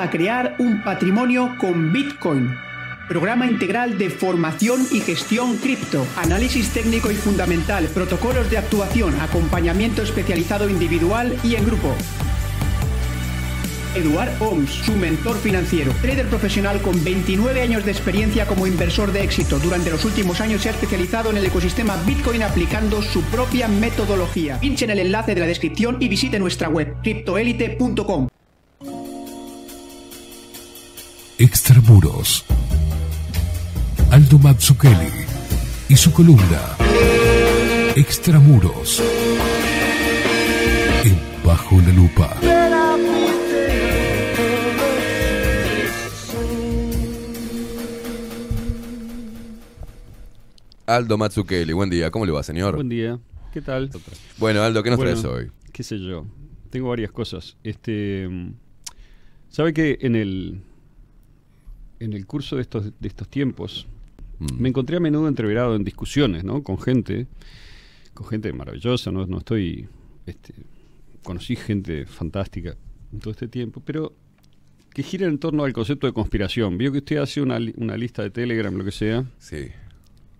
a crear un patrimonio con Bitcoin. Programa integral de formación y gestión cripto, análisis técnico y fundamental, protocolos de actuación, acompañamiento especializado individual y en grupo. Eduard Oms, su mentor financiero, trader profesional con 29 años de experiencia como inversor de éxito. Durante los últimos años se ha especializado en el ecosistema Bitcoin aplicando su propia metodología. en el enlace de la descripción y visite nuestra web criptoelite.com. Extramuros. Aldo Mazzucchelli y su columna Extramuros en Bajo la Lupa. Aldo Mazzucchelli, buen día, ¿cómo le va, señor? Buen día, ¿qué tal? Bueno, Aldo, ¿qué nos traes hoy? Qué sé yo, tengo varias cosas. Este, ¿Sabe que en el en el curso de estos, de estos tiempos, mm. me encontré a menudo entreverado en discusiones, ¿no? Con gente, con gente maravillosa, no, no estoy... Este, conocí gente fantástica en todo este tiempo, pero que gira en torno al concepto de conspiración. Vio que usted hace una, lista de Telegram, lo que sea.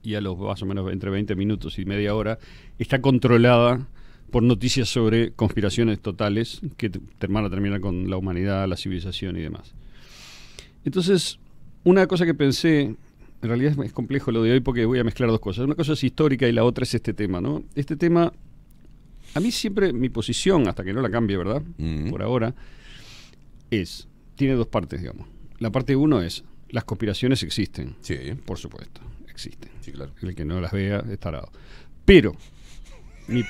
Y a los más o menos entre 20 minutos y media hora está controlada por noticias sobre conspiraciones totales que terminan con la humanidad, la civilización y demás. Entonces, una cosa que pensé, en realidad es, complejo lo de hoy porque voy a mezclar dos cosas. Una cosa es histórica y la otra es este tema, ¿no? Este tema, a mí siempre mi posición, hasta que no la cambie, ¿verdad? Mm. Por ahora, es, tiene dos partes, digamos. La parte uno es, las conspiraciones existen. Sí. Por supuesto, existen. Sí, claro. El que no las vea es tarado. Pero,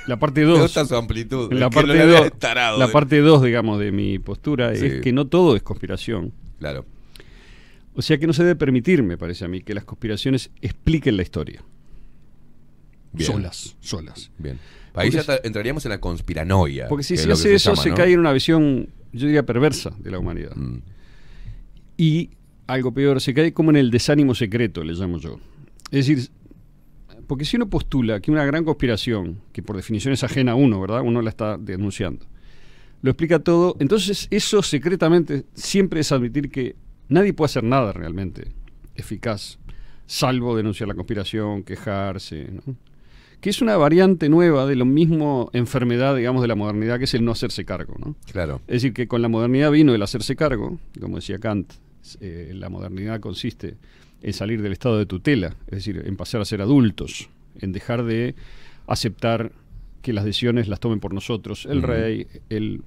la parte dos... amplitud. La parte la, eh. parte dos, digamos, de mi postura es que no todo es conspiración. Claro. O sea que no se debe permitir, me parece a mí, que las conspiraciones expliquen la historia. Solas, solas. Bien. Ahí ya entraríamos en la conspiranoia. Porque si se hace eso, se cae en una visión, yo diría, perversa de la humanidad. Mm. Y algo peor, se cae como en el desánimo secreto, le llamo yo. Es decir, porque si uno postula que una gran conspiración, que por definición es ajena a uno, ¿verdad? Uno la está denunciando, lo explica todo, entonces eso secretamente siempre es admitir que Nadie puede hacer nada realmente eficaz, salvo denunciar la conspiración, quejarse, que es una variante nueva de lo mismo enfermedad, digamos, de la modernidad, que es el no hacerse cargo. ¿no? Claro. Es decir, que con la modernidad vino el hacerse cargo, como decía Kant, eh, la modernidad consiste en salir del estado de tutela, es decir, en pasar a ser adultos, en dejar de aceptar que las decisiones las tomen por nosotros, el rey, el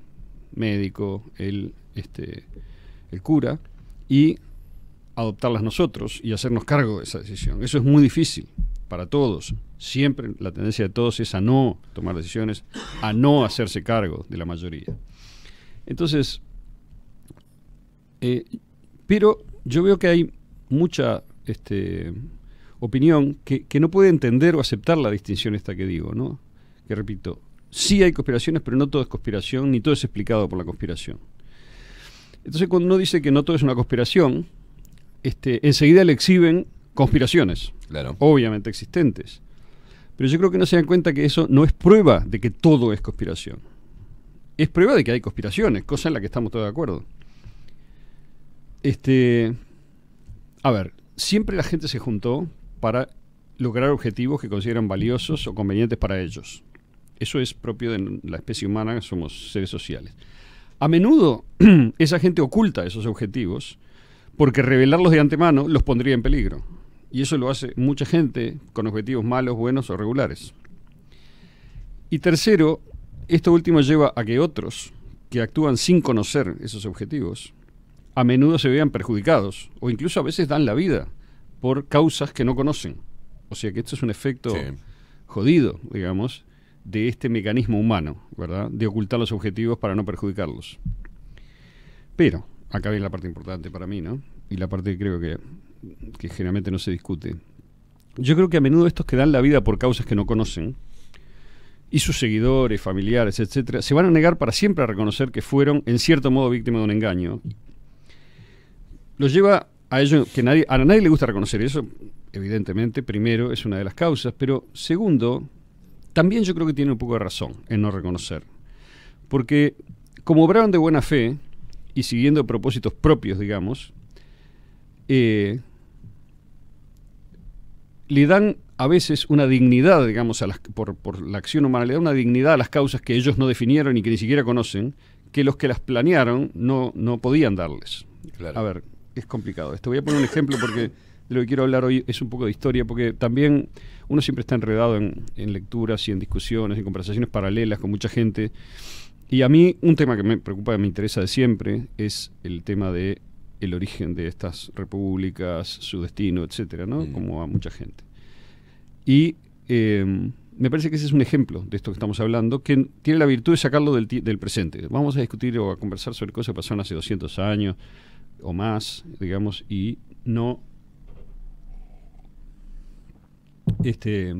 médico, el, este, el cura, y adoptarlas nosotros y hacernos cargo de esa decisión. Eso es muy difícil para todos. Siempre la tendencia de todos es a no tomar decisiones, a no hacerse cargo de la mayoría. Entonces, eh, pero yo veo que hay mucha este, opinión que, que, no puede entender o aceptar la distinción esta que digo, ¿no? Que repito, sí hay conspiraciones, pero no todo es conspiración, ni todo es explicado por la conspiración. Entonces, cuando uno dice que no todo es una conspiración, este, enseguida le exhiben conspiraciones, obviamente existentes. Pero yo creo que no se dan cuenta que eso no es prueba de que todo es conspiración. Es prueba de que hay conspiraciones, cosa en la que estamos todos de acuerdo. Este, a ver, siempre la gente se juntó para lograr objetivos que consideran valiosos o convenientes para ellos. Eso es propio de la especie humana, somos seres sociales. A menudo esa gente oculta esos objetivos porque revelarlos de antemano los pondría en peligro. Y eso lo hace mucha gente con objetivos malos, buenos o regulares. Y tercero, esto último lleva a que otros que actúan sin conocer esos objetivos a menudo se vean perjudicados o incluso a veces dan la vida por causas que no conocen. O sea que esto es un efecto jodido, digamos, de este mecanismo humano, ¿verdad? De ocultar los objetivos para no perjudicarlos. Pero, acá viene la parte importante para mí, ¿no? Y la parte que creo que, generalmente no se discute. Yo creo que a menudo estos que dan la vida por causas que no conocen, y sus seguidores, familiares, etcétera, se van a negar para siempre a reconocer que fueron, en cierto modo, víctimas de un engaño. Lo lleva a ello que a nadie le gusta reconocer eso, evidentemente, primero, es una de las causas, pero segundo, también yo creo que tiene un poco de razón en no reconocer. Porque como obraron de buena fe y siguiendo propósitos propios, digamos, eh, le dan a veces una dignidad, digamos, a las, por, la acción humana, le dan una dignidad a las causas que ellos no definieron y que ni siquiera conocen, que los que las planearon no, no podían darles. A ver, es complicado. Esto voy a poner un ejemplo porque de lo que quiero hablar hoy es un poco de historia, porque también uno siempre está enredado en, lecturas y en discusiones, en conversaciones paralelas con mucha gente. Y a mí un tema que me preocupa, y me interesa de siempre, es el tema de el origen de estas repúblicas, su destino, etcétera, ¿no? Mm. Como a mucha gente. Y em, me parece que ese es un ejemplo de esto que estamos hablando, que tiene la virtud de sacarlo del, del, presente. Vamos a discutir o a conversar sobre cosas que pasaron hace 200 años o más, digamos, y no este,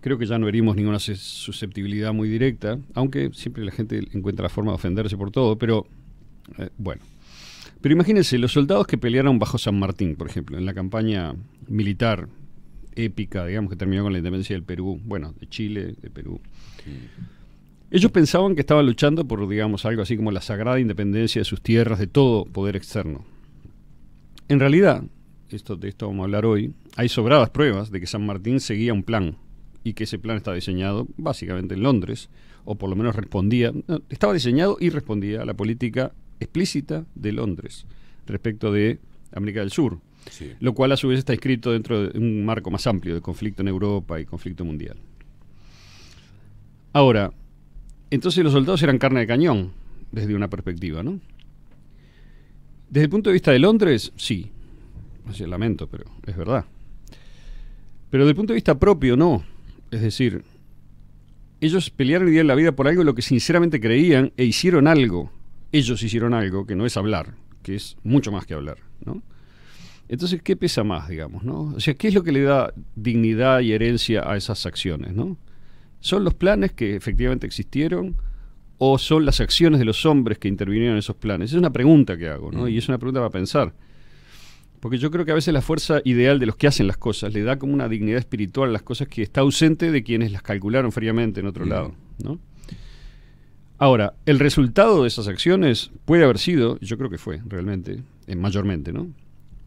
creo que ya no herimos ninguna susceptibilidad muy directa, aunque siempre la gente encuentra la forma de ofenderse por todo, pero eh, bueno. Pero imagínense, los soldados que pelearon bajo San Martín, por ejemplo, en la campaña militar épica, digamos, que terminó con la independencia del Perú, bueno, de Chile, de Perú. Ellos pensaban que estaban luchando por, digamos, algo así como la sagrada independencia de sus tierras, de todo poder externo. En realidad, de esto vamos a hablar hoy, hay sobradas pruebas de que San Martín seguía un plan y que ese plan estaba diseñado básicamente en Londres, o por lo menos respondía, estaba diseñado y respondía a la política explícita de Londres respecto de América del Sur, lo cual a su vez está escrito dentro de un marco más amplio de conflicto en Europa y conflicto mundial. Ahora, entonces los soldados eran carne de cañón, desde una perspectiva, ¿no? Desde el punto de vista de Londres, sí, lamento, pero es verdad. Pero desde el punto de vista propio, no. Es decir, ellos pelearon y dieron la vida por algo lo que sinceramente creían e hicieron algo. Ellos hicieron algo que no es hablar, que es mucho más que hablar, ¿no? Entonces, ¿qué pesa más, digamos, no? O sea, ¿qué es lo que le da dignidad y herencia a esas acciones, no? ¿Son los planes que efectivamente existieron o son las acciones de los hombres que intervinieron en esos planes? Es una pregunta que hago, ¿no? Mm. Y es una pregunta para pensar. Porque yo creo que a veces la fuerza ideal de los que hacen las cosas le da como una dignidad espiritual a las cosas que está ausente de quienes las calcularon fríamente en otro lado. ¿no? Ahora, el resultado de esas acciones puede haber sido, yo creo que fue realmente, eh, mayormente, ¿no?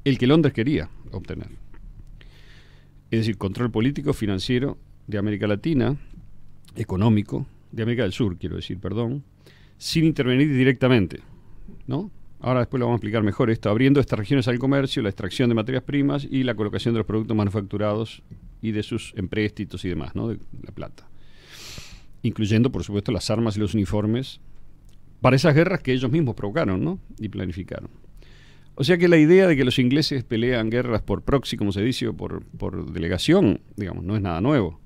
el que Londres quería obtener. Es decir, control político, financiero de América Latina, económico, de América del Sur, quiero decir, perdón, sin intervenir directamente. ¿no? Ahora después lo vamos a explicar mejor esto, abriendo estas regiones al comercio, la extracción de materias primas y la colocación de los productos manufacturados y de sus empréstitos y demás, ¿no? De la plata. Incluyendo, por supuesto, las armas y los uniformes para esas guerras que ellos mismos provocaron, ¿no? Y planificaron. O sea que la idea de que los ingleses pelean guerras por proxy, como se dice, o por, delegación, digamos, no es nada nuevo.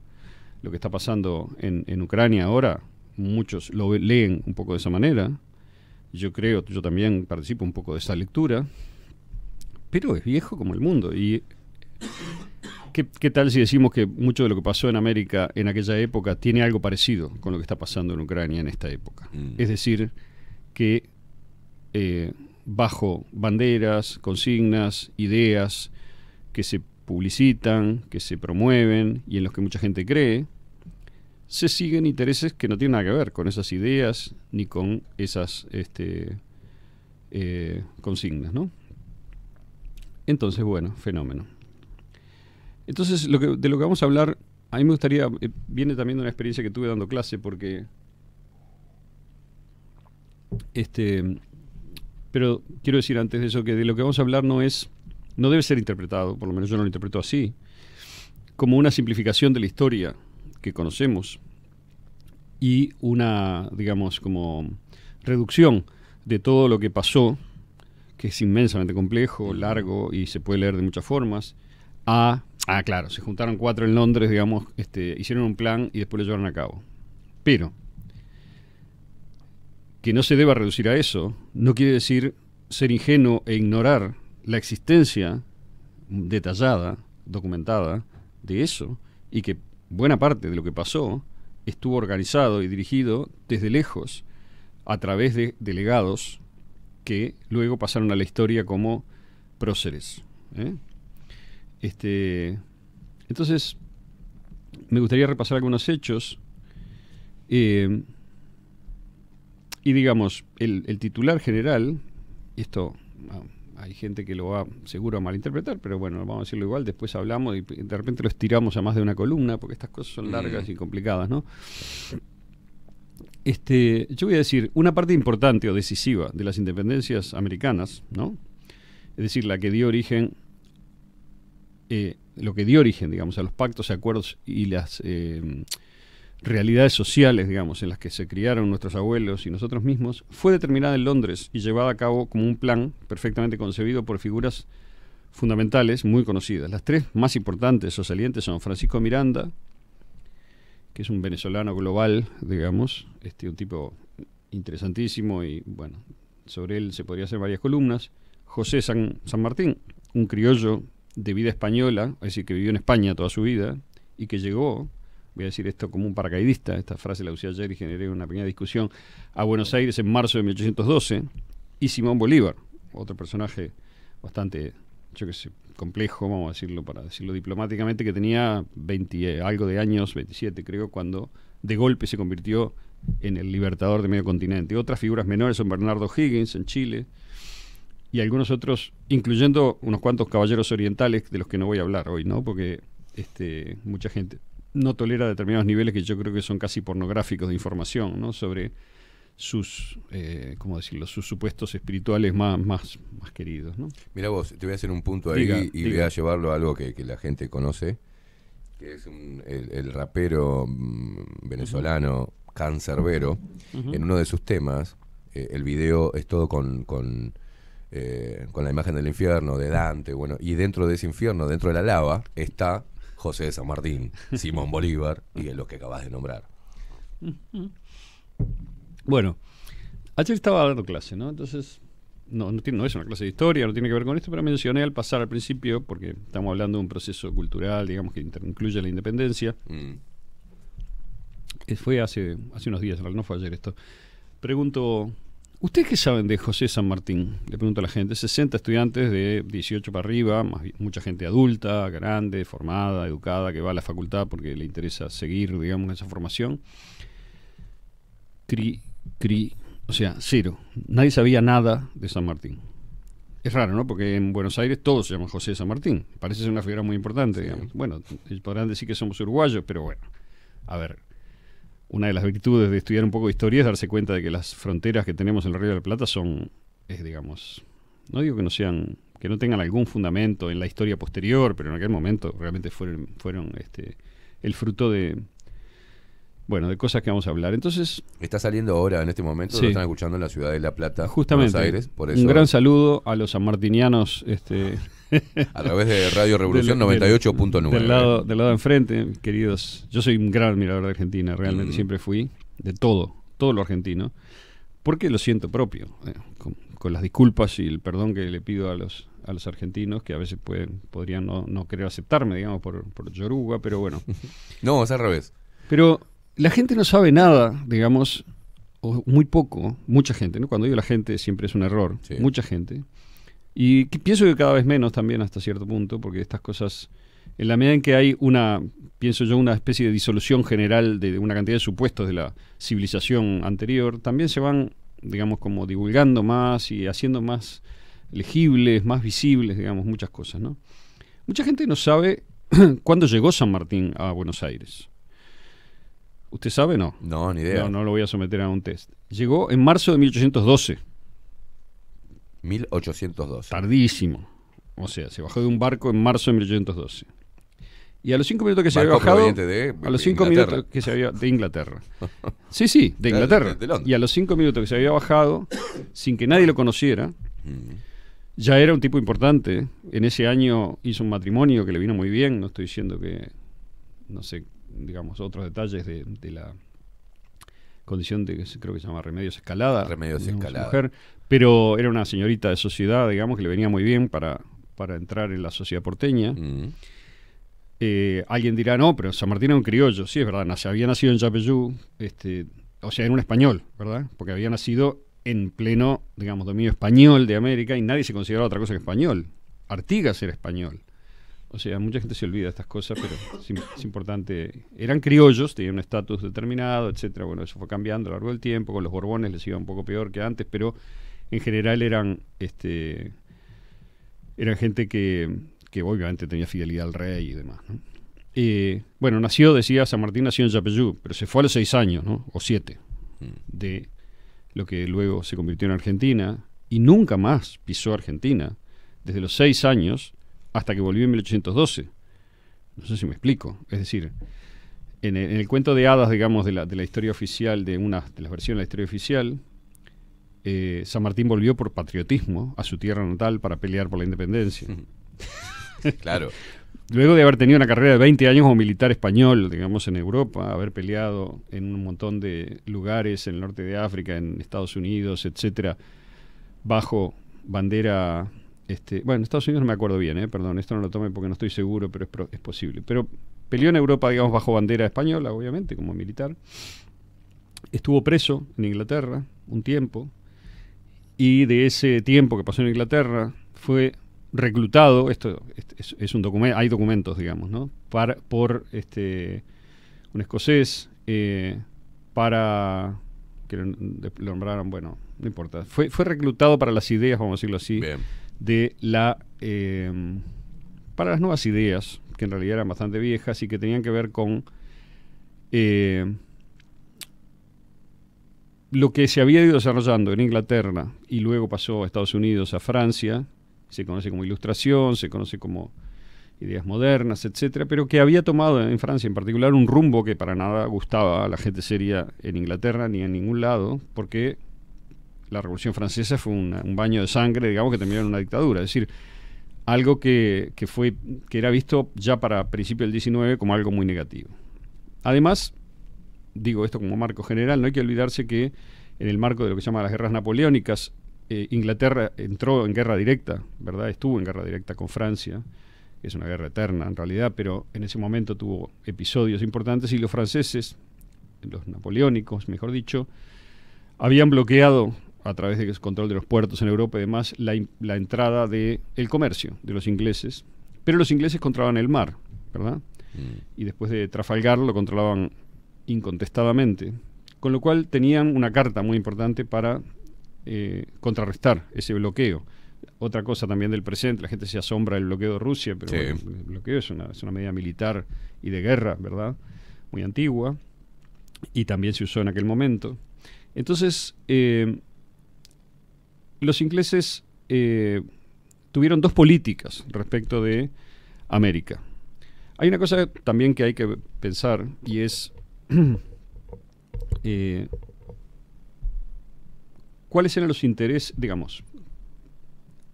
Lo que está pasando en, en Ucrania ahora, muchos lo leen un poco de esa manera yo creo, yo también participo un poco de esa lectura, pero es viejo como el mundo. ¿Y qué, tal si decimos que mucho de lo que pasó en América en aquella época tiene algo parecido con lo que está pasando en Ucrania en esta época? Mm. Es decir, que eh, bajo banderas, consignas, ideas que se publicitan, que se promueven y en los que mucha gente cree, se siguen intereses que no tienen nada que ver con esas ideas ni con esas este, eh, consignas, ¿no? Entonces, bueno, fenómeno. Entonces, lo que, de lo que vamos a hablar, a mí me gustaría, eh, viene también de una experiencia que tuve dando clase, porque, este, pero quiero decir antes de eso que de lo que vamos a hablar no es, no debe ser interpretado, por lo menos yo no lo interpreto así, como una simplificación de la historia que conocemos y una, digamos, como reducción de todo lo que pasó, que es inmensamente complejo, largo y se puede leer de muchas formas, a, ah, claro, se juntaron cuatro en Londres, digamos, este, hicieron un plan y después lo llevaron a cabo. Pero que no se deba reducir a eso, no quiere decir ser ingenuo e ignorar la existencia detallada, documentada, de eso, y que buena parte de lo que pasó estuvo organizado y dirigido desde lejos a través de delegados que luego pasaron a la historia como próceres. ¿eh? Este, entonces, me gustaría repasar algunos hechos. Eh, y digamos, el, titular general, esto ah, hay gente que lo va seguro a malinterpretar, pero bueno, vamos a decirlo igual, después hablamos y de repente lo estiramos a más de una columna, porque estas cosas son largas y complicadas, ¿no? Este, yo voy a decir, una parte importante o decisiva de las independencias americanas, ¿no? Es decir, la que dio origen, eh, lo que dio origen, digamos, a los pactos, y acuerdos y las... Eh, realidades sociales, digamos, en las que se criaron nuestros abuelos y nosotros mismos, fue determinada en Londres y llevada a cabo como un plan perfectamente concebido por figuras fundamentales muy conocidas. Las tres más importantes o salientes son Francisco Miranda, que es un venezolano global, digamos, este, un tipo interesantísimo y bueno, sobre él se podría hacer varias columnas. José San, San Martín, un criollo de vida española, es decir, que vivió en España toda su vida y que llegó voy a decir esto como un paracaidista, esta frase la usé ayer y generé una pequeña discusión, a Buenos Aires en marzo de 1812, y Simón Bolívar, otro personaje bastante, yo qué sé, complejo, vamos a decirlo para decirlo diplomáticamente, que tenía 20, algo de años, 27 creo, cuando de golpe se convirtió en el libertador de medio continente. Otras figuras menores son Bernardo Higgins en Chile y algunos otros, incluyendo unos cuantos caballeros orientales de los que no voy a hablar hoy, ¿no? Porque este, mucha gente no tolera determinados niveles que yo creo que son casi pornográficos de información, ¿no? Sobre sus, eh, decirlo? Sus supuestos espirituales más, más, más queridos, ¿no? Mira vos, te voy a hacer un punto ahí y voy a llevarlo a algo que, la gente conoce, que es el, rapero mm, venezolano Cancerbero, en uno de sus temas, eh, el video es todo con... con eh, con la imagen del infierno de Dante, bueno, y dentro de ese infierno, dentro de la lava, está José de San Martín, Simón Bolívar y los que acabas de nombrar. Bueno, ayer estaba dando clase, ¿no? Entonces, no, es una clase de historia, no tiene que ver con esto, pero mencioné al pasar al principio, porque estamos hablando de un proceso cultural, digamos, que incluye la independencia. Mm. Eh, fue hace unos días, no fue ayer esto. Pregunto, ¿Ustedes qué saben de José San Martín? Le pregunto a la gente. 60 estudiantes de 18 para arriba, mucha gente adulta, grande, formada, educada, que va a la facultad porque le interesa seguir, digamos, esa formación. Cri, cri, o sea, cero. Nadie sabía nada de San Martín. Es raro, ¿no? Porque en Buenos Aires todos se llaman José San Martín. Parece ser una figura muy importante, digamos. Bueno, podrán decir que somos uruguayos, pero bueno. A ver, una de las virtudes de estudiar un poco de historia es darse cuenta de que las fronteras que tenemos en el Río de la Plata son, es, digamos, no digo que no sean, que no tengan algún fundamento en la historia posterior, pero en aquel momento realmente fueron, fueron este, el fruto de, bueno, de cosas que vamos a hablar. Entonces. Está saliendo ahora, en este momento, lo están escuchando en la ciudad de La Plata, Justamente, Buenos Aires. Por un gran saludo a los sanmartinianos. Este, a través de Radio Revolución 98.9. Del lado, del lado enfrente, queridos. Yo soy un gran admirador de Argentina, realmente mm. siempre fui. De todo, todo lo argentino. Porque lo siento propio. Eh, con, las disculpas y el perdón que le pido a los, a los argentinos, que a veces pueden, podrían no, no querer aceptarme, digamos, por, por Yoruba, pero bueno. no, es al revés. Pero la gente no sabe nada, digamos, o muy poco, mucha gente, ¿no? Cuando digo la gente siempre es un error, mucha gente. Y pienso que cada vez menos también hasta cierto punto, porque estas cosas, en la medida en que hay una, pienso yo, una especie de disolución general de, una cantidad de supuestos de la civilización anterior, también se van, digamos, como divulgando más y haciendo más legibles, más visibles, digamos, muchas cosas, ¿no? Mucha gente no sabe cuándo llegó San Martín a Buenos Aires. ¿Usted sabe? No. No, ni idea. No, no lo voy a someter a un test. Llegó en marzo de 1812. 1812. Tardísimo. O sea, se bajó de un barco en marzo de 1812. Y a los cinco minutos que se había bajado. a los cinco minutos que se había. De Inglaterra. Sí, sí, de Inglaterra. y a los cinco minutos que se había bajado, sin que nadie lo conociera, mm. ya era un tipo importante. En ese año hizo un matrimonio que le vino muy bien. No estoy diciendo que. No sé digamos, otros detalles de, la condición de que creo que se llama Remedios Escalada. Remedios Escalada. Mujer, pero era una señorita de sociedad, digamos, que le venía muy bien para, para entrar en la sociedad porteña. Mm. Eh, alguien dirá, no, pero San Martín era un criollo, sí, es verdad, había nacido en Yapeyú, este, o sea, en un español, ¿verdad? Porque había nacido en pleno, digamos, dominio español de América y nadie se consideraba otra cosa que español. Artigas era español. O sea, mucha gente se olvida de estas cosas, pero es, importante. Eran criollos, tenían un estatus determinado, etcétera. Bueno, eso fue cambiando a lo largo del tiempo. Con los Borbones les iba un poco peor que antes, pero en general eran, este, eran gente que, que obviamente tenía fidelidad al rey y demás. Eh, bueno, nació, decía San Martín, nació en Yapeyú, pero se fue a los seis años, O siete, mm. de lo que luego se convirtió en Argentina y nunca más pisó Argentina. Desde los seis años hasta que volvió en 1812. No sé si me explico. Es decir, en el, cuento de hadas, digamos, de la, historia oficial, de una de las versiones de la historia oficial, eh, San Martín volvió por patriotismo a su tierra natal para pelear por la independencia. claro. Luego de haber tenido una carrera de 20 años como militar español, digamos, en Europa, haber peleado en un montón de lugares en el norte de África, en Estados Unidos, etcétera, bajo bandera este, bueno, Estados Unidos no me acuerdo bien, ¿eh? perdón, esto no lo tome porque no estoy seguro, pero es, posible. Pero peleó en Europa, digamos, bajo bandera española, obviamente, como militar. Estuvo preso en Inglaterra un tiempo y de ese tiempo que pasó en Inglaterra fue reclutado, esto es, un documento, hay documentos, digamos, ¿no? por este, un escocés eh, para que lo, nombraron, bueno, no importa, fue, fue reclutado para las ideas, vamos a decirlo así, de la... Em, para las nuevas ideas, que en realidad eran bastante viejas y que tenían que ver con em, lo que se había ido desarrollando en Inglaterra y luego pasó a Estados Unidos, a Francia, se conoce como ilustración, se conoce como ideas modernas, etcétera, pero que había tomado en Francia en particular un rumbo que para nada gustaba a la gente seria en Inglaterra ni en ningún lado, porque la Revolución Francesa fue un baño de sangre, digamos, que terminó en una dictadura. Es decir, algo que, fue, que era visto ya para principios del 19 como algo muy negativo. Además, digo esto como marco general, no hay que olvidarse que en el marco de lo que se llama las guerras napoleónicas, eh, Inglaterra entró en guerra directa, ¿verdad? Estuvo en guerra directa con Francia, que es una guerra eterna en realidad, pero en ese momento tuvo episodios importantes y los franceses, los napoleónicos, mejor dicho, habían bloqueado a través del control de los puertos en Europa y demás, la, entrada del comercio de los ingleses. Pero los ingleses controlaban el mar, ¿verdad? Mm. Y después de Trafalgar lo controlaban incontestadamente. Con lo cual tenían una carta muy importante para eh, contrarrestar ese bloqueo. Otra cosa también del presente, la gente se asombra del bloqueo de Rusia, pero el bloqueo es una, medida militar y de guerra, ¿verdad? Muy antigua. Y también se usó en aquel momento. Entonces, eh, los ingleses eh, tuvieron dos políticas respecto de América. Hay una cosa también que hay que pensar y es eh, cuáles eran los intereses, digamos.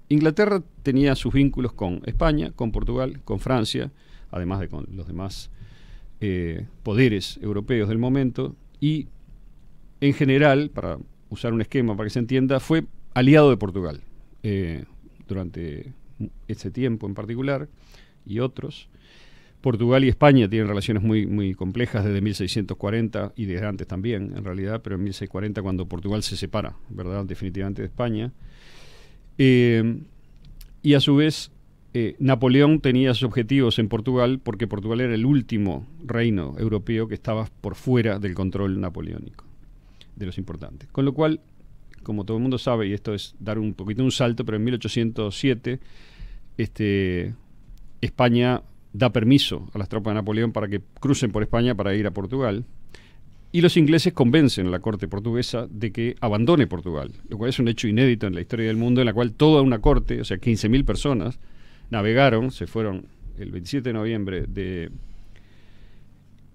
Inglaterra tenía sus vínculos con España, con Portugal, con Francia, además de con los demás eh, poderes europeos del momento, y en general, para usar un esquema para que se entienda, fue aliado de Portugal eh, durante ese tiempo en particular y otros. Portugal y España tienen relaciones muy, muy complejas desde 1640 y desde antes también, en realidad, pero en 1640 cuando Portugal se separa, ¿verdad? Definitivamente de España. Eh, y a su vez, eh, Napoleón tenía sus objetivos en Portugal porque Portugal era el último reino europeo que estaba por fuera del control napoleónico, de los importantes. Con lo cual, como todo el mundo sabe, y esto es dar un poquito un salto, pero en 1807 este, España da permiso a las tropas de Napoleón para que crucen por España para ir a Portugal. Y los ingleses convencen a la corte portuguesa de que abandone Portugal, lo cual es un hecho inédito en la historia del mundo, en la cual toda una corte, o sea, 15.000 personas, navegaron, se fueron el 27 de noviembre de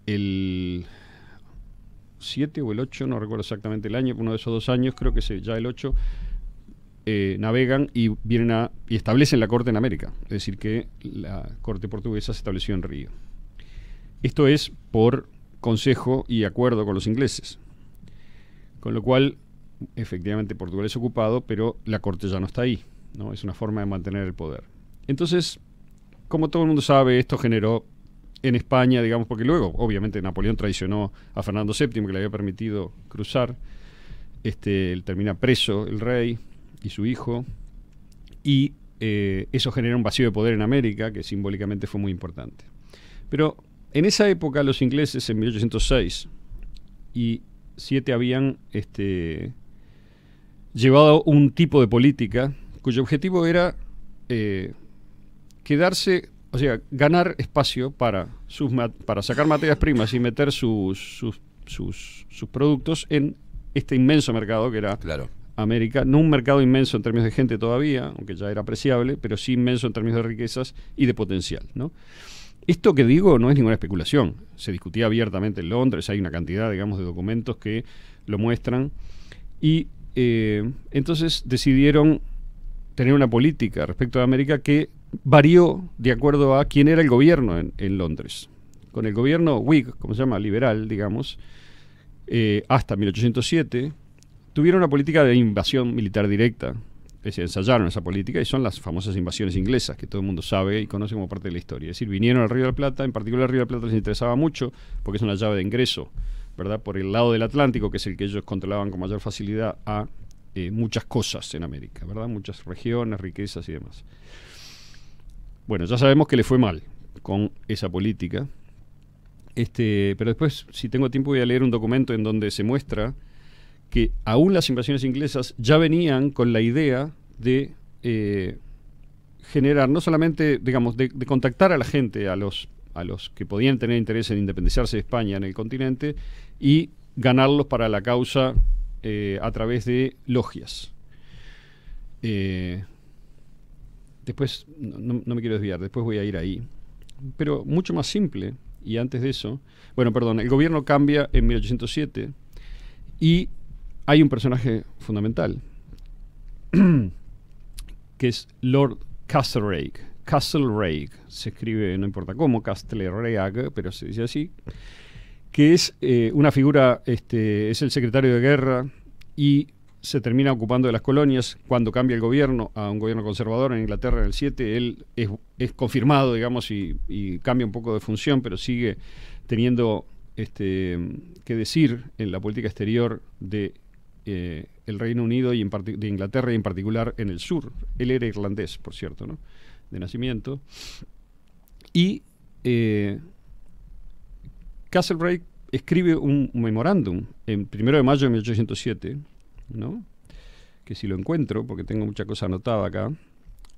el 7 o el 8, no recuerdo exactamente el año, uno de esos dos años, creo que ya el 8, eh, navegan y vienen a, y establecen la corte en América. Es decir, que la corte portuguesa se estableció en Río. Esto es por consejo y acuerdo con los ingleses. Con lo cual, efectivamente, Portugal es ocupado, pero la corte ya no está ahí. ¿no? Es una forma de mantener el poder. Entonces, como todo el mundo sabe, esto generó en España, digamos, porque luego, obviamente, Napoleón traicionó a Fernando VII, que le había permitido cruzar. Este, él termina preso, el rey y su hijo. Y eh, eso genera un vacío de poder en América, que simbólicamente fue muy importante. Pero en esa época, los ingleses, en 1806 y 7, habían este, llevado un tipo de política cuyo objetivo era eh, quedarse o sea, ganar espacio para, sus para sacar materias primas y meter sus, sus, productos en este inmenso mercado que era América, no un mercado inmenso en términos de gente todavía, aunque ya era apreciable, pero sí inmenso en términos de riquezas y de potencial. ¿no? Esto que digo no es ninguna especulación, se discutía abiertamente en Londres, hay una cantidad, digamos, de documentos que lo muestran, y eh, entonces decidieron tener una política respecto a América que varió de acuerdo a quién era el gobierno en, Londres. Con el gobierno Whig, como se llama, liberal, digamos, eh, hasta 1807, tuvieron una política de invasión militar directa. Es ensayaron esa política y son las famosas invasiones inglesas que todo el mundo sabe y conoce como parte de la historia. Es decir, vinieron al Río de la Plata, en particular al Río de la Plata les interesaba mucho porque es una llave de ingreso, ¿verdad? Por el lado del Atlántico, que es el que ellos controlaban con mayor facilidad a eh, muchas cosas en América, ¿verdad? Muchas regiones, riquezas y demás. Bueno, ya sabemos que le fue mal con esa política. Este, pero después, si tengo tiempo, voy a leer un documento en donde se muestra que aún las invasiones inglesas ya venían con la idea de eh, generar, no solamente, digamos, de, contactar a la gente, a los, a los que podían tener interés en independizarse de España en el continente y ganarlos para la causa eh, a través de logias. Eh, después, no, me quiero desviar, después voy a ir ahí. Pero mucho más simple, y antes de eso, bueno, perdón, el gobierno cambia en 1807 y hay un personaje fundamental, que es Lord Castlereagh. Castlereagh, se escribe, no importa cómo, Castlereagh, pero se dice así, que es eh, una figura, este, es el secretario de guerra y se termina ocupando de las colonias cuando cambia el gobierno a un gobierno conservador en Inglaterra en el 7. Él es, confirmado, digamos, y, cambia un poco de función, pero sigue teniendo este, que decir en la política exterior de eh, el Reino Unido y en de Inglaterra y en particular en el sur. Él era irlandés, por cierto, ¿no? de nacimiento. Y eh, Castlereagh escribe un memorándum en 1 de mayo de 1807 ¿no? que si lo encuentro, porque tengo mucha cosa anotada acá,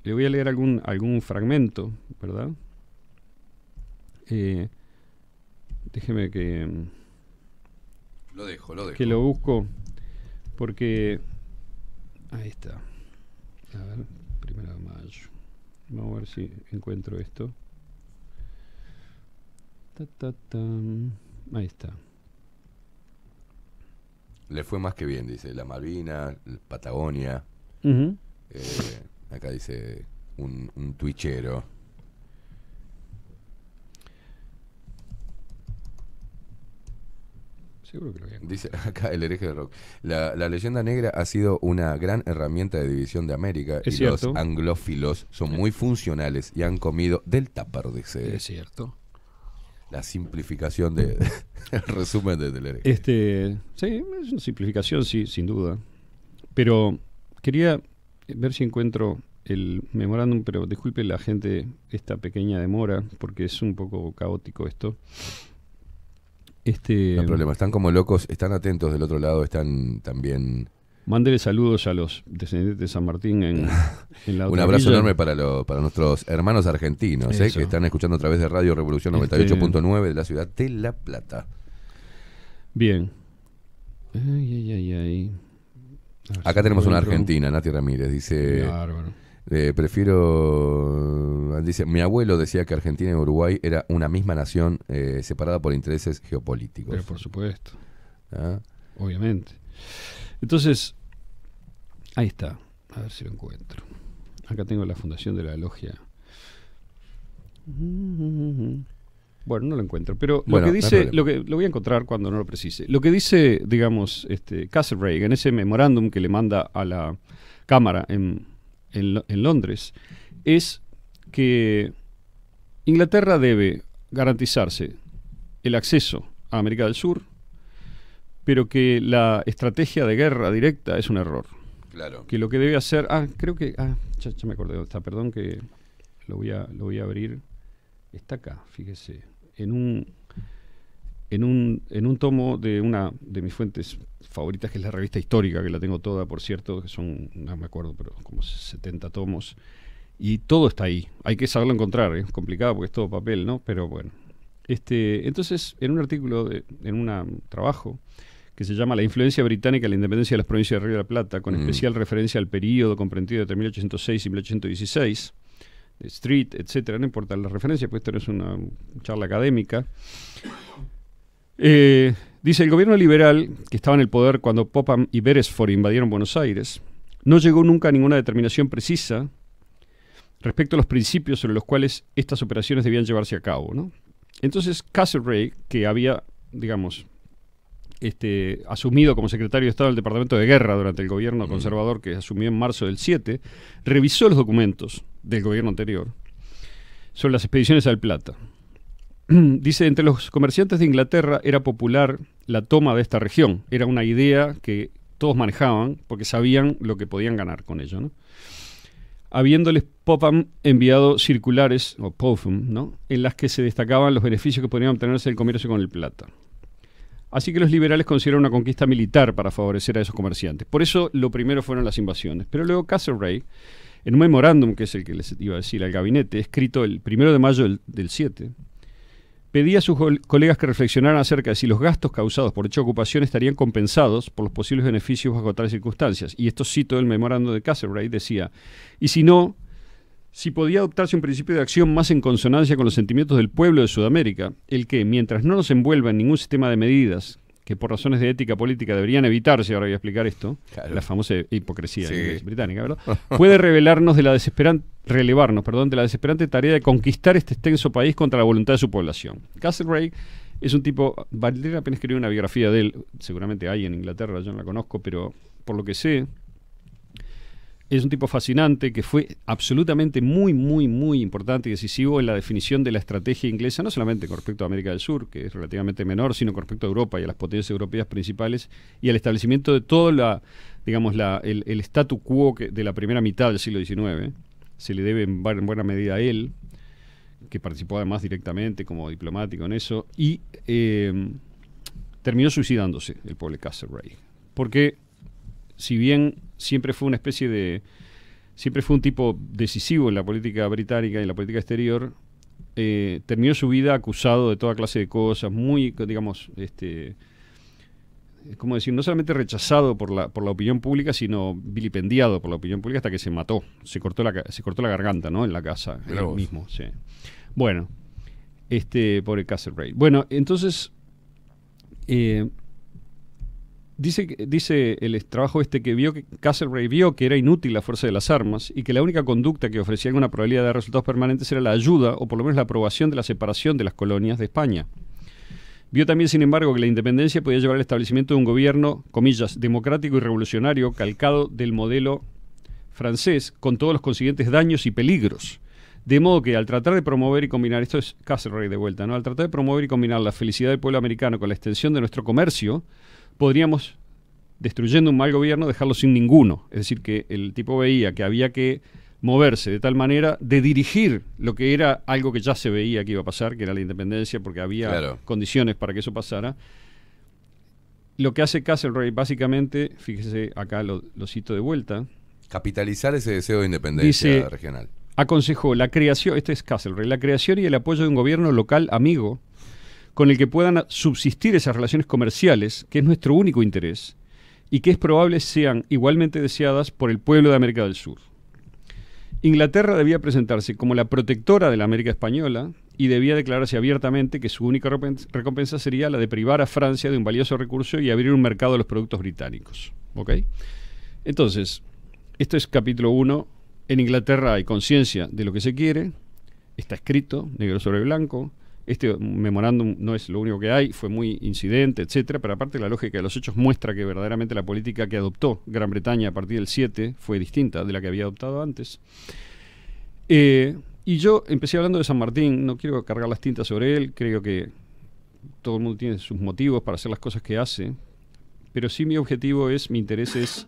le voy a leer algún, algún fragmento, ¿verdad? Eh, déjeme que... Lo dejo, lo dejo. Que lo busco, porque... Ahí está. A ver, primero de mayo. Vamos a ver si encuentro esto. Ahí está. Le fue más que bien, dice. La Malvina, Patagonia. Eh, acá dice un, un tuichero. Seguro que lo Dice acá el hereje de rock. La, leyenda negra ha sido una gran herramienta de división de América y los anglófilos son muy funcionales y han comido del tapar, dice. Es cierto la simplificación de resumen de Telerex. Este, sí, es una simplificación, sí, sin duda. Pero quería ver si encuentro el memorándum, pero disculpe la gente esta pequeña demora, porque es un poco caótico esto. Este, no hay problema, están como locos, están atentos del otro lado, están también Mándele saludos a los descendientes de San Martín en, Un abrazo enorme para, para nuestros hermanos argentinos ¿eh? que están escuchando a través de Radio Revolución 98.9 este de la ciudad de La Plata. Bien. Ay, ay, ay, Acá tenemos una argentina, Nati Ramírez, dice... Eh, prefiero... Dice, mi abuelo decía que Argentina y Uruguay era una misma nación eh, separada por intereses geopolíticos. Pero por supuesto. Ah. Obviamente. Entonces, ahí está. A ver si lo encuentro. Acá tengo la fundación de la logia. Bueno, no lo encuentro, pero lo que dice, lo que lo voy a encontrar cuando no lo precise. Lo que dice, digamos, este Castlereagh en ese memorándum que le manda a la Cámara en, en Londres es que Inglaterra debe garantizarse el acceso a América del Sur, pero que la estrategia de guerra directa es un error. Claro. Que lo que debe hacer. Ah, creo que. Ah, ya, me acordé. Está, perdón que lo voy, a, lo voy a abrir. Está acá, fíjese. En un, en un, en un tomo de una de mis fuentes favoritas, que es la revista histórica, que la tengo toda, por cierto, que son, no me acuerdo, pero como 70 tomos. Y todo está ahí. Hay que saberlo encontrar. ¿eh? Es complicado porque es todo papel, ¿no? Pero bueno. Este, entonces, en un artículo, en un trabajo que se llama La influencia británica en la independencia de las provincias de Río de la Plata, con mm. especial referencia al periodo comprendido entre 1806 y 1816, Street, etcétera, no importa la referencia, pues esto no es una charla académica. Eh, dice, el gobierno liberal, que estaba en el poder cuando Popham y Beresford invadieron Buenos Aires, no llegó nunca a ninguna determinación precisa respecto a los principios sobre los cuales estas operaciones debían llevarse a cabo. ¿no? Entonces Castlereagh, que había, digamos, este, asumido como secretario de Estado del Departamento de Guerra durante el gobierno mm. conservador que asumió en marzo del 7, revisó los documentos del gobierno anterior sobre las expediciones al Plata. Dice, entre los comerciantes de Inglaterra era popular la toma de esta región. Era una idea que todos manejaban porque sabían lo que podían ganar con ello. Habiéndoles Popham enviado circulares, o Popham, en las que se destacaban los beneficios que podían obtenerse del comercio con el plata. Así que los liberales consideraron una conquista militar para favorecer a esos comerciantes. Por eso lo primero fueron las invasiones. Pero luego Castlereagh, en un memorándum que es el que les iba a decir al gabinete, escrito el primero de mayo del, 7, pedía a sus colegas que reflexionaran acerca de si los gastos causados por dicha ocupación estarían compensados por los posibles beneficios bajo tales circunstancias. Y esto cito el memorando de Castlereagh, decía, y si no, si podía adoptarse un principio de acción más en consonancia con los sentimientos del pueblo de Sudamérica, el que, mientras no nos envuelva en ningún sistema de medidas, que por razones de ética política deberían evitarse, ahora voy a explicar esto, la famosa hipocresía británica, ¿verdad? puede revelarnos de la desesperante, relevarnos, perdón, de la desesperante tarea de conquistar este extenso país contra la voluntad de su población. Ray es un tipo, valdría apenas pena escribir una biografía de él, seguramente hay en Inglaterra, yo no la conozco, pero por lo que sé, es un tipo fascinante que fue absolutamente muy, muy, muy importante y decisivo en la definición de la estrategia inglesa, no solamente con respecto a América del Sur, que es relativamente menor, sino con respecto a Europa y a las potencias europeas principales, y al establecimiento de todo la, digamos, el, statu quo de la primera mitad del siglo XIX. Se le debe en, buena medida a él, que participó además directamente como diplomático en eso, y eh, terminó suicidándose el pobre Castlereagh. Porque si bien siempre fue una especie de, siempre fue un tipo decisivo en la política británica y en la política exterior, eh, terminó su vida acusado de toda clase de cosas, muy, digamos, este, ¿cómo decir? No solamente rechazado por la, por la opinión pública, sino vilipendiado por la opinión pública hasta que se mató, se cortó la, se cortó la garganta, ¿no? En la casa, él mismo, sí. Bueno, este, por el Bueno, entonces... Eh, Dice, el trabajo este que vio que Castlereagh vio que era inútil la fuerza de las armas y que la única conducta que ofrecía una probabilidad de resultados permanentes era la ayuda o por lo menos la aprobación de la separación de las colonias de España. Vio también, sin embargo, que la independencia podía llevar al establecimiento de un gobierno, comillas, democrático y revolucionario calcado del modelo francés, con todos los consiguientes daños y peligros. De modo que al tratar de promover y combinar, esto es Castlereagh de vuelta, ¿no? Al tratar de promover y combinar la felicidad del pueblo americano con la extensión de nuestro comercio, podríamos, destruyendo un mal gobierno, dejarlo sin ninguno. Es decir, que el tipo veía que había que moverse de tal manera de dirigir lo que era algo que ya se veía que iba a pasar, que era la independencia, porque había condiciones para que eso pasara. Lo que hace Castlereagh básicamente, fíjese acá lo, cito de vuelta. Capitalizar ese deseo de independencia regional. Aconsejó la creación, este es Castlereagh, la creación y el apoyo de un gobierno local amigo con el que puedan subsistir esas relaciones comerciales, que es nuestro único interés, y que es probable sean igualmente deseadas por el pueblo de América del Sur. Inglaterra debía presentarse como la protectora de la América española y debía declararse abiertamente que su única recompensa sería la de privar a Francia de un valioso recurso y abrir un mercado a los productos británicos. Entonces, esto es capítulo 1. En Inglaterra hay conciencia de lo que se quiere, está escrito, negro sobre blanco, este memorándum no es lo único que hay, fue muy incidente, etcétera, pero aparte la lógica de los hechos muestra que verdaderamente la política que adoptó Gran Bretaña a partir del 7 fue distinta de la que había adoptado antes. Eh, y yo empecé hablando de San Martín, no quiero cargar las tintas sobre él, creo que todo el mundo tiene sus motivos para hacer las cosas que hace, pero sí mi objetivo es, mi interés es,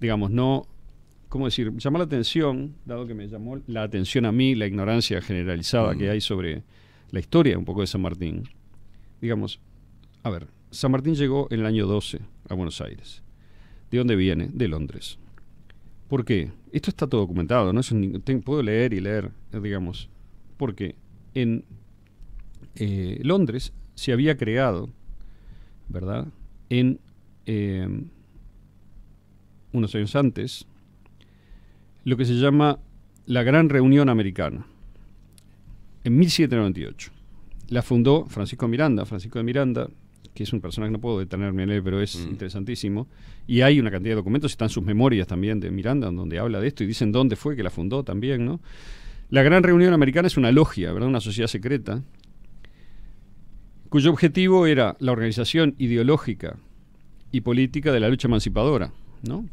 digamos, no ¿cómo decir? Llamar la atención, dado que me llamó la atención a mí la ignorancia generalizada que mm. hay sobre la historia un poco de San Martín. Digamos, a ver, San Martín llegó en el año 12 a Buenos Aires. ¿De dónde viene? De Londres. ¿Por qué? Esto está todo documentado, ¿no? puedo leer y leer, digamos. Porque en eh, Londres se había creado, ¿verdad? En em, unos años antes, lo que se llama la Gran Reunión Americana en 1798. La fundó Francisco Miranda, Francisco de Miranda, que es un personaje, que no puedo detenerme en él, pero es mm. interesantísimo. Y hay una cantidad de documentos, están sus memorias también de Miranda, donde habla de esto y dicen dónde fue que la fundó también, ¿no? La Gran Reunión Americana es una logia, ¿verdad? Una sociedad secreta, cuyo objetivo era la organización ideológica y política de la lucha emancipadora, ¿no?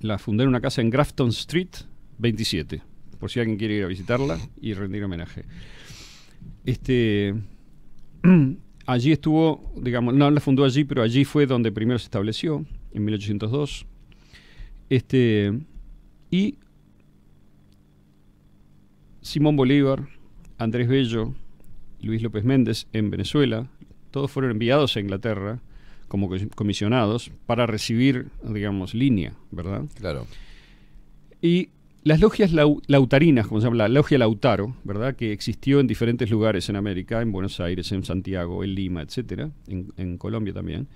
La fundó en una casa en Grafton Street 27 por si alguien quiere ir a visitarla y rendir homenaje. Este, allí estuvo, digamos, no la fundó allí, pero allí fue donde primero se estableció, en 1802. Este, y Simón Bolívar, Andrés Bello, Luis López Méndez en Venezuela, todos fueron enviados a Inglaterra como comisionados para recibir, digamos, línea, ¿verdad? Claro. Y las logias lautarinas, como se llama, la logia Lautaro, ¿verdad? que existió en diferentes lugares en América, en Buenos Aires, en Santiago, en Lima, etcétera, en, Colombia también,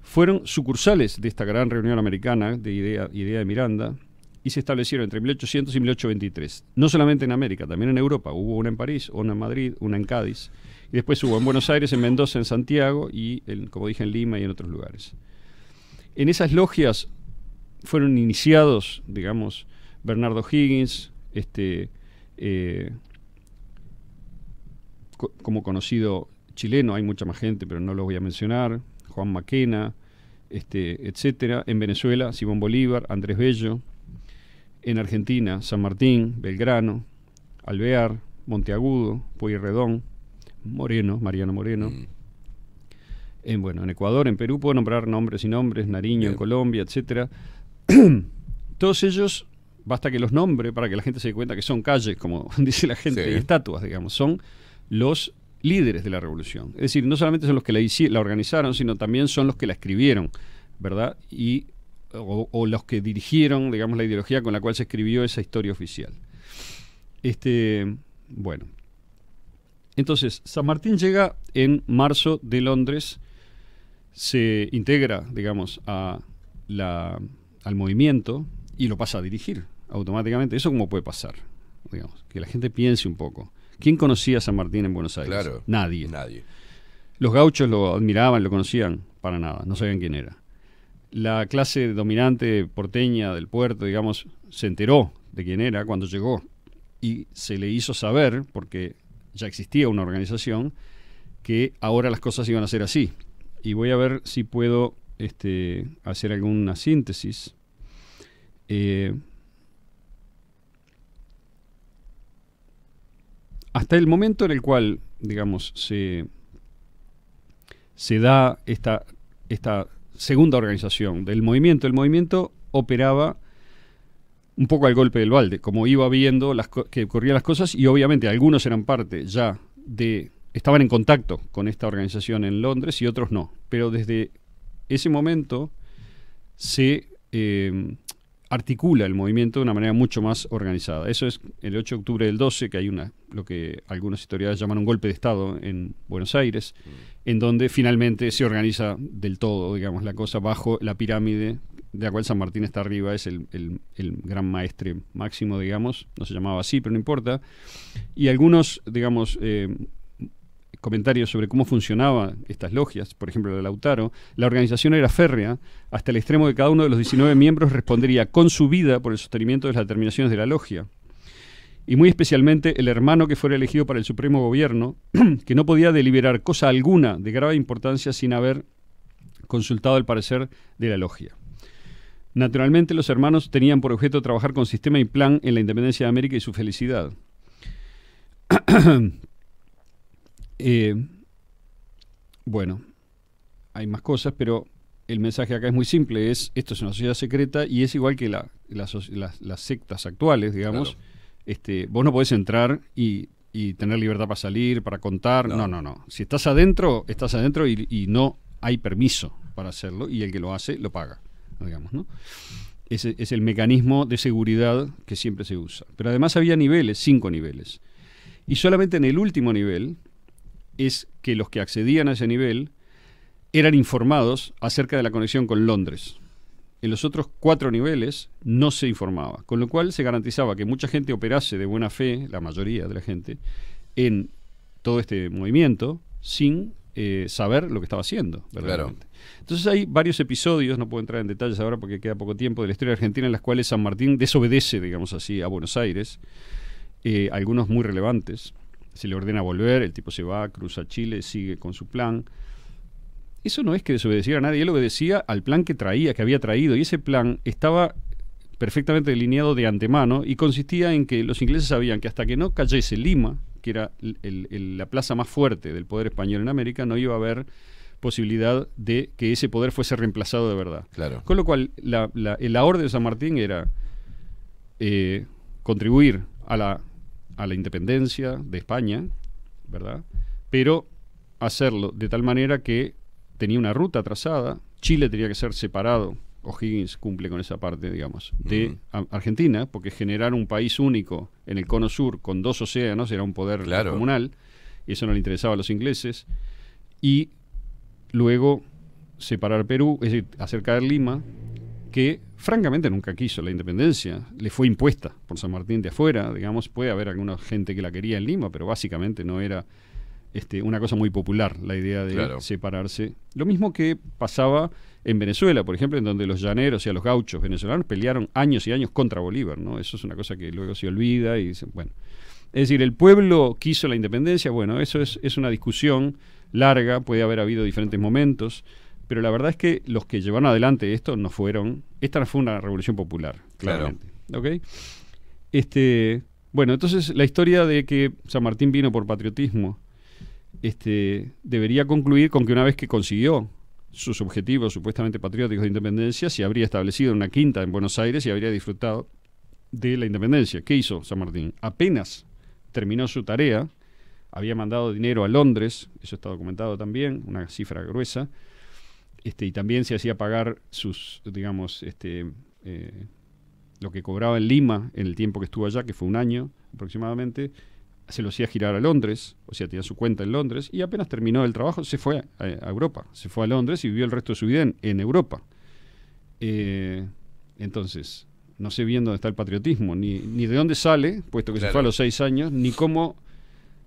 fueron sucursales de esta gran reunión americana de idea, idea de Miranda y se establecieron entre 1800 y 1823. No solamente en América, también en Europa. Hubo una en París, una en Madrid, una en Cádiz. Y después hubo en Buenos Aires, en Mendoza, en Santiago y, como dije, en Lima y en otros lugares. En esas logias fueron iniciados, digamos, Bernardo Higgins, este, eh, como conocido chileno, hay mucha más gente, pero no lo voy a mencionar, Juan Maquena, este, etcétera. En Venezuela, Simón Bolívar, Andrés Bello. En Argentina, San Martín, Belgrano, Alvear, Monteagudo, Pueyrredón, Moreno, Mariano Moreno. Mm. En, bueno, en Ecuador, en Perú, puedo nombrar nombres y nombres, Nariño, en Colombia, etcétera. Todos ellos Basta que los nombre para que la gente se dé cuenta que son calles, como dice la gente, estatuas, digamos. Son los líderes de la revolución. Es decir, no solamente son los que la, organizaron, sino también son los que la escribieron, ¿verdad? Y, o, o, los que dirigieron, digamos, la ideología con la cual se escribió esa historia oficial. Este, bueno. Entonces, San Martín llega en marzo de Londres, se integra, digamos, a la, al movimiento y lo pasa a dirigir automáticamente. ¿Eso cómo puede pasar? Digamos, que la gente piense un poco. ¿Quién conocía a San Martín en Buenos Aires? Claro, nadie. Nadie. Los gauchos lo admiraban, lo conocían, para nada, no sabían quién era. La clase dominante porteña del puerto, digamos, se enteró de quién era cuando llegó y se le hizo saber, porque ya existía una organización, que ahora las cosas iban a ser así. Y voy a ver si puedo este, hacer alguna síntesis. Eh, hasta el momento en el cual, digamos, se, se da esta, esta segunda organización del movimiento, el movimiento operaba un poco al golpe del balde, como iba viendo las que corrían las cosas y obviamente algunos eran parte ya de, estaban en contacto con esta organización en Londres y otros no, pero desde ese momento se eh, articula el movimiento de una manera mucho más organizada. Eso es el 8 de octubre del 12, que hay una, lo que algunos historiadores llaman un golpe de Estado en Buenos Aires, mm. en donde finalmente se organiza del todo, digamos, la cosa bajo la pirámide de la cual San Martín está arriba, es el, el, gran maestre máximo, digamos, no se llamaba así, pero no importa, y algunos, digamos, eh, comentarios sobre cómo funcionaban estas logias, por ejemplo la de Lautaro, la organización era férrea hasta el extremo de cada uno de los 19 miembros respondería con su vida por el sostenimiento de las determinaciones de la logia. Y muy especialmente el hermano que fuera elegido para el supremo gobierno, que no podía deliberar cosa alguna de grave importancia sin haber consultado el parecer de la logia. Naturalmente los hermanos tenían por objeto trabajar con sistema y plan en la independencia de América y su felicidad. Eh, bueno, hay más cosas, pero el mensaje acá es muy simple, es esto es una sociedad secreta y es igual que las, sectas actuales, digamos. Este, vos no podés entrar y, tener libertad para salir, para contar. No. no, no, Si estás adentro, estás adentro y, no hay permiso para hacerlo y el que lo hace lo paga, digamos, Ese es el mecanismo de seguridad que siempre se usa. Pero además había niveles, cinco niveles. Y solamente en el último nivel, es que los que accedían a ese nivel eran informados acerca de la conexión con Londres. En los otros cuatro niveles no se informaba, con lo cual se garantizaba que mucha gente operase de buena fe, la mayoría de la gente, en todo este movimiento sin eh, saber lo que estaba haciendo. Entonces hay varios episodios, no puedo entrar en detalles ahora porque queda poco tiempo, de la historia argentina en las cuales San Martín desobedece, digamos así, a Buenos Aires, eh, algunos muy relevantes se le ordena volver, el tipo se va, cruza Chile, sigue con su plan. Eso no es que desobedeciera a nadie, él obedecía al plan que traía, que había traído, y ese plan estaba perfectamente delineado de antemano y consistía en que los ingleses sabían que hasta que no cayese Lima, que era la plaza más fuerte del poder español en América, no iba a haber posibilidad de que ese poder fuese reemplazado de verdad. Claro. Con lo cual, la, orden de San Martín era eh, contribuir a la a la independencia de España, ¿verdad? Pero hacerlo de tal manera que tenía una ruta trazada, Chile tenía que ser separado, O'Higgins cumple con esa parte, digamos, de Argentina, porque generar un país único en el cono sur con dos océanos era un poder comunal, y eso no le interesaba a los ingleses, y luego separar Perú, es decir, hacer caer Lima, que francamente nunca quiso la independencia, le fue impuesta por San Martín de afuera, digamos, puede haber alguna gente que la quería en Lima, pero básicamente no era este, una cosa muy popular la idea de separarse. Lo mismo que pasaba en Venezuela, por ejemplo, en donde los llaneros y a los gauchos venezolanos pelearon años y años contra Bolívar, ¿no? Eso es una cosa que luego se olvida y bueno. Es decir, el pueblo quiso la independencia, bueno, eso es, es una discusión larga, puede haber habido diferentes momentos. Pero la verdad es que los que llevaron adelante esto no fueron. Esta no fue una revolución popular, claramente. Claro. Este, bueno, entonces la historia de que San Martín vino por patriotismo este, debería concluir con que una vez que consiguió sus objetivos supuestamente patrióticos de independencia, se habría establecido una quinta en Buenos Aires y habría disfrutado de la independencia. ¿Qué hizo San Martín? Apenas terminó su tarea, había mandado dinero a Londres, eso está documentado también, una cifra gruesa, este, y también se hacía pagar sus, digamos, este, eh, lo que cobraba en Lima en el tiempo que estuvo allá, que fue un año aproximadamente, se lo hacía girar a Londres, o sea, tenía su cuenta en Londres, y apenas terminó el trabajo se fue a, Europa, se fue a Londres y vivió el resto de su vida en, Europa. Eh, entonces, no sé bien dónde está el patriotismo, ni, ni de dónde sale, puesto que se fue a los seis años, ni cómo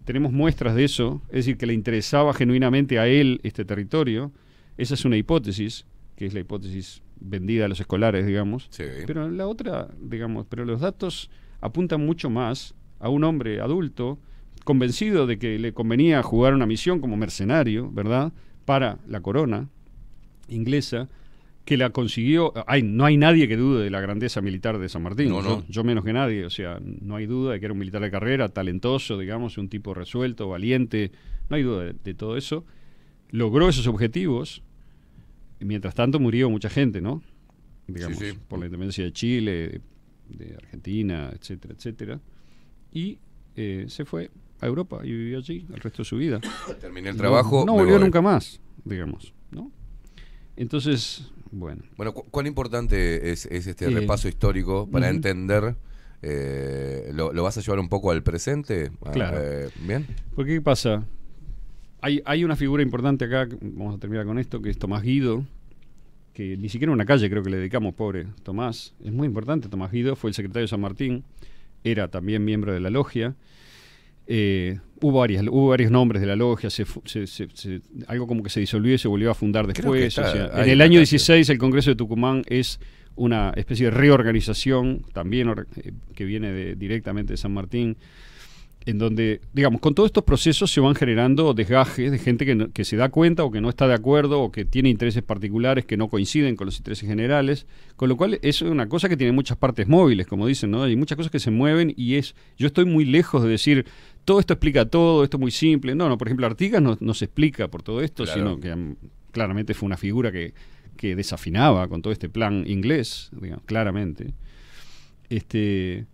tenemos muestras de eso, es decir, que le interesaba genuinamente a él este territorio esa es una hipótesis, que es la hipótesis vendida a los escolares, digamos. Pero la otra, digamos, pero los datos apuntan mucho más a un hombre adulto convencido de que le convenía jugar una misión como mercenario, ¿verdad? Para la corona inglesa, que la consiguió. Hay, no hay nadie que dude de la grandeza militar de San Martín, Yo, menos que nadie, o sea, no hay duda de que era un militar de carrera, talentoso, digamos, un tipo resuelto, valiente, no hay duda de todo eso logró esos objetivos. mientras tanto murió mucha gente, ¿no? Digamos, por la independencia de Chile, de, Argentina, etcétera, etcétera. Y eh, se fue a Europa y vivió allí el resto de su vida. Terminé el trabajo. No, volvió nunca más, digamos, ¿no? Entonces, bueno. Bueno, ¿cuán importante es, este eh. repaso histórico para entender? Eh, lo, vas a llevar un poco al presente? Ah, claro. ¿Bien? Porque ¿qué pasa? hay, una figura importante acá, vamos a terminar con esto, que es Tomás Guido, que ni siquiera una calle creo que le dedicamos, pobre Tomás. Es muy importante, Tomás Guido fue el secretario de San Martín, era también miembro de la logia. Eh, hubo, varias, hubo varios nombres de la logia, algo como que se disolvió y se volvió a fundar después. en el año 16 el Congreso de Tucumán es una especie de reorganización, también eh, que viene directamente de San Martín en donde, digamos, con todos estos procesos se van generando desgajes de gente que, se da cuenta o que no está de acuerdo o que tiene intereses particulares que no coinciden con los intereses generales, con lo cual es una cosa que tiene muchas partes móviles, como dicen, ¿no? Hay muchas cosas que se mueven y es, yo estoy muy lejos de decir, todo esto explica todo, esto es muy simple, no, no, por ejemplo, Artigas no, se explica por todo esto, sino que mm, claramente fue una figura que, desafinaba con todo este plan inglés, digamos, claramente. Este,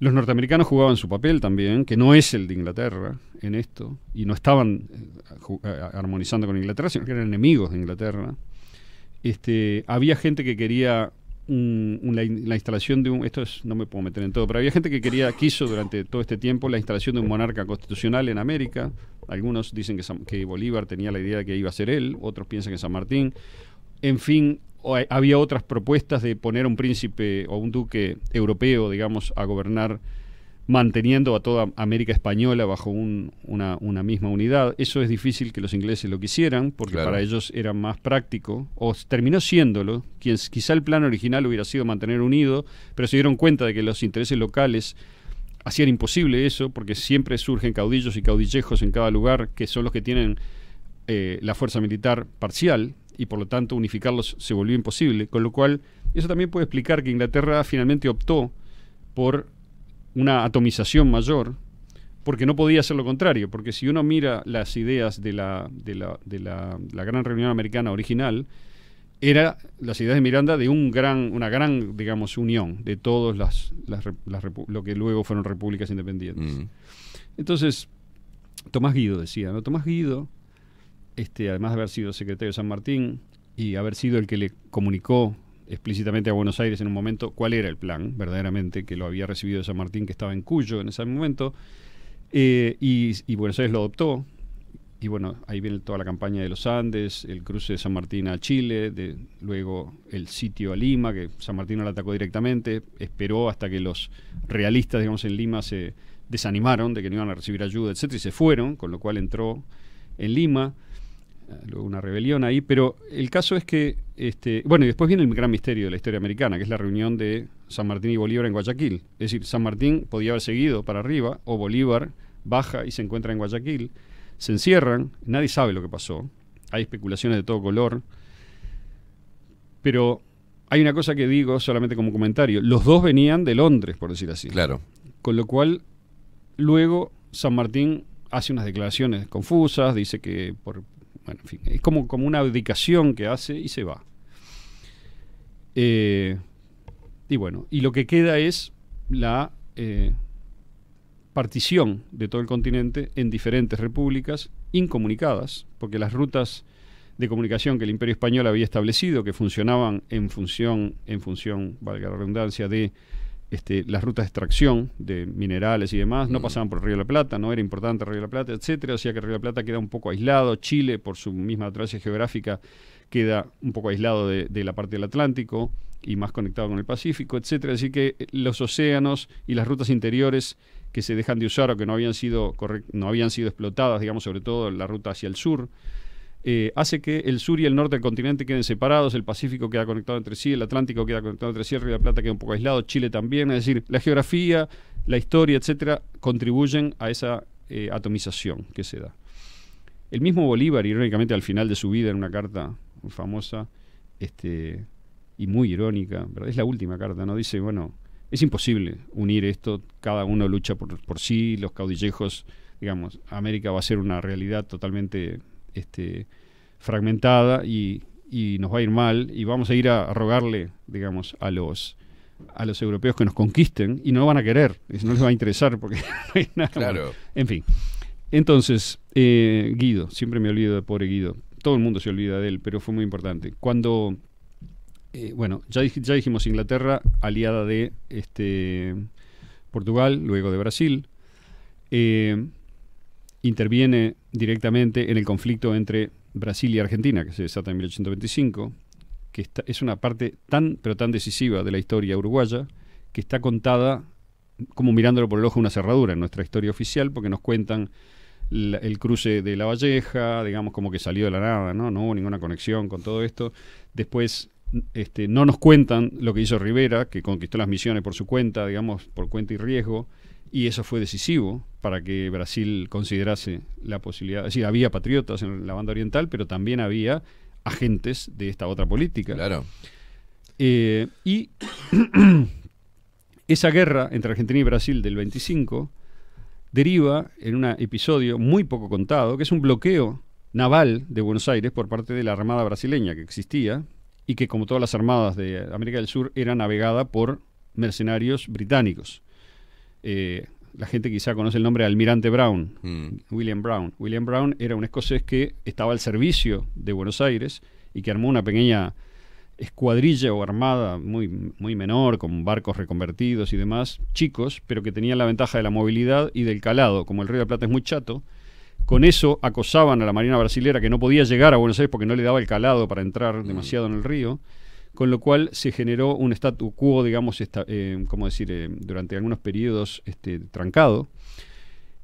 los norteamericanos jugaban su papel también, que no es el de Inglaterra en esto, y no estaban eh, eh, armonizando con Inglaterra, sino que eran enemigos de Inglaterra. Este, había gente que quería la, instalación de un, esto es, no me puedo meter en todo, pero había gente que quería, quiso durante todo este tiempo la instalación de un monarca constitucional en América. Algunos dicen que, que Bolívar tenía la idea de que iba a ser él, otros piensan que San Martín. En fin, o había otras propuestas de poner un príncipe o un duque europeo, digamos, a gobernar manteniendo a toda América Española bajo una, misma unidad. Eso es difícil que los ingleses lo quisieran, porque para ellos era más práctico, o terminó siéndolo. Quien, quizá el plan original hubiera sido mantener unido, pero se dieron cuenta de que los intereses locales hacían imposible eso, porque siempre surgen caudillos y caudillejos en cada lugar, que son los que tienen eh, la fuerza militar parcial, y por lo tanto unificarlos se volvió imposible, con lo cual eso también puede explicar que Inglaterra finalmente optó por una atomización mayor, porque no podía ser lo contrario, porque si uno mira las ideas de la, de la, gran reunión americana original, era las ideas de Miranda de un gran, una gran, digamos, unión de todas las, las, lo que luego fueron repúblicas independientes. Mm. Entonces, Tomás Guido decía, ¿no? Tomás Guido este, además de haber sido secretario de San Martín y haber sido el que le comunicó explícitamente a Buenos Aires en un momento cuál era el plan, verdaderamente, que lo había recibido de San Martín, que estaba en Cuyo en ese momento, eh, y, Buenos Aires lo adoptó. Y bueno, ahí viene toda la campaña de los Andes, el cruce de San Martín a Chile, de, luego el sitio a Lima, que San Martín no la atacó directamente, esperó hasta que los realistas, digamos, en Lima se desanimaron de que no iban a recibir ayuda, etcétera, y se fueron, con lo cual entró en Lima luego una rebelión ahí, pero el caso es que, este, bueno, y después viene el gran misterio de la historia americana, que es la reunión de San Martín y Bolívar en Guayaquil. Es decir, San Martín podía haber seguido para arriba, o Bolívar baja y se encuentra en Guayaquil, se encierran, nadie sabe lo que pasó, hay especulaciones de todo color, pero hay una cosa que digo solamente como comentario, los dos venían de Londres, por decir así. Claro. Con lo cual, luego San Martín hace unas declaraciones confusas, dice que por bueno, en fin, es como, una abdicación que hace y se va. Eh, y bueno, y lo que queda es la eh, partición de todo el continente en diferentes repúblicas incomunicadas, porque las rutas de comunicación que el Imperio Español había establecido, que funcionaban en función, en función, valga la redundancia, de este, las rutas de extracción de minerales y demás no mm. pasaban por el Río de la Plata, no era importante el Río de la Plata, etcétera, o sea que el Río de la Plata queda un poco aislado, Chile por su misma traza geográfica queda un poco aislado de, la parte del Atlántico y más conectado con el Pacífico, etcétera, así que eh, los océanos y las rutas interiores que se dejan de usar o que no habían sido no habían sido explotadas, digamos sobre todo la ruta hacia el sur, eh, hace que el sur y el norte del continente queden separados, el Pacífico queda conectado entre sí, el Atlántico queda conectado entre sí, el Río de la Plata queda un poco aislado, Chile también, es decir, la geografía, la historia, etcétera, contribuyen a esa eh, atomización que se da. El mismo Bolívar, irónicamente, al final de su vida, en una carta muy famosa este, y muy irónica, ¿verdad? es la última carta, ¿no? Dice, bueno, es imposible unir esto, cada uno lucha por, por sí, los caudillejos, digamos, América va a ser una realidad totalmente este, fragmentada y, nos va a ir mal y vamos a ir a, rogarle, digamos, a los a los europeos que nos conquisten y no van a querer, no les va a interesar porque no hay nada. Claro. En fin. Entonces, eh, Guido, siempre me olvido de pobre Guido, todo el mundo se olvida de él, pero fue muy importante. Cuando, eh, bueno, ya, ya dijimos Inglaterra, aliada de este, Portugal, luego de Brasil, eh, interviene directamente en el conflicto entre Brasil y Argentina, que se desata en 1825, que es una parte tan, pero tan decisiva de la historia uruguaya, que está contada como mirándolo por el ojo una cerradura en nuestra historia oficial, porque nos cuentan el cruce de La Valleja, digamos como que salió de la nada, ¿no? No hubo ninguna conexión con todo esto. Después este, no nos cuentan lo que hizo Rivera, que conquistó las misiones por su cuenta, digamos, por cuenta y riesgo, y eso fue decisivo para que Brasil considerase la posibilidad. Es había patriotas en la banda oriental, pero también había agentes de esta otra política. Claro. Eh, y esa guerra entre Argentina y Brasil del 25 deriva en un episodio muy poco contado, que es un bloqueo naval de Buenos Aires por parte de la Armada brasileña que existía y que, como todas las armadas de América del Sur, era navegada por mercenarios británicos. Eh, la gente quizá conoce el nombre de Almirante Brown, mm. William Brown. William Brown era un escocés que estaba al servicio de Buenos Aires y que armó una pequeña escuadrilla o armada muy, muy menor, con barcos reconvertidos y demás, chicos, pero que tenían la ventaja de la movilidad y del calado. Como el Río de la Plata es muy chato, con eso acosaban a la Marina Brasilera que no podía llegar a Buenos Aires porque no le daba el calado para entrar mm. demasiado en el río con lo cual se generó un statu quo, digamos, eh, como decir, eh, durante algunos periodos este, trancado.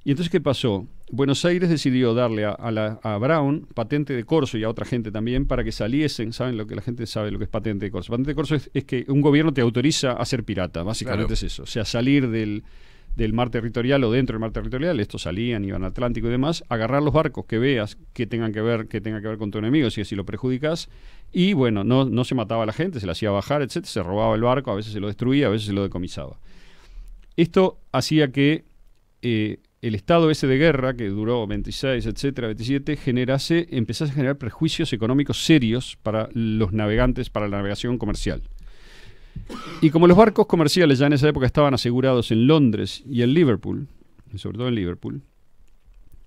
Y entonces, ¿qué pasó? Buenos Aires decidió darle a, la, Brown patente de corso y a otra gente también para que saliesen. ¿Saben lo que la gente sabe lo que es patente de corso? Patente de corso es, que un gobierno te autoriza a ser pirata, básicamente es eso. O sea, salir del, del mar territorial o dentro del mar territorial, estos salían, iban al Atlántico y demás, agarrar los barcos que veas que tengan que ver, que tengan que ver con tu enemigo, si así lo perjudicas, y bueno, no, se mataba a la gente, se la hacía bajar, etcétera, se robaba el barco, a veces se lo destruía, a veces se lo decomisaba. Esto hacía que eh, el estado ese de guerra, que duró 26, etcétera, 27, generase, empezase a generar prejuicios económicos serios para los navegantes, para la navegación comercial. Y como los barcos comerciales ya en esa época estaban asegurados en Londres y en Liverpool, sobre todo en Liverpool,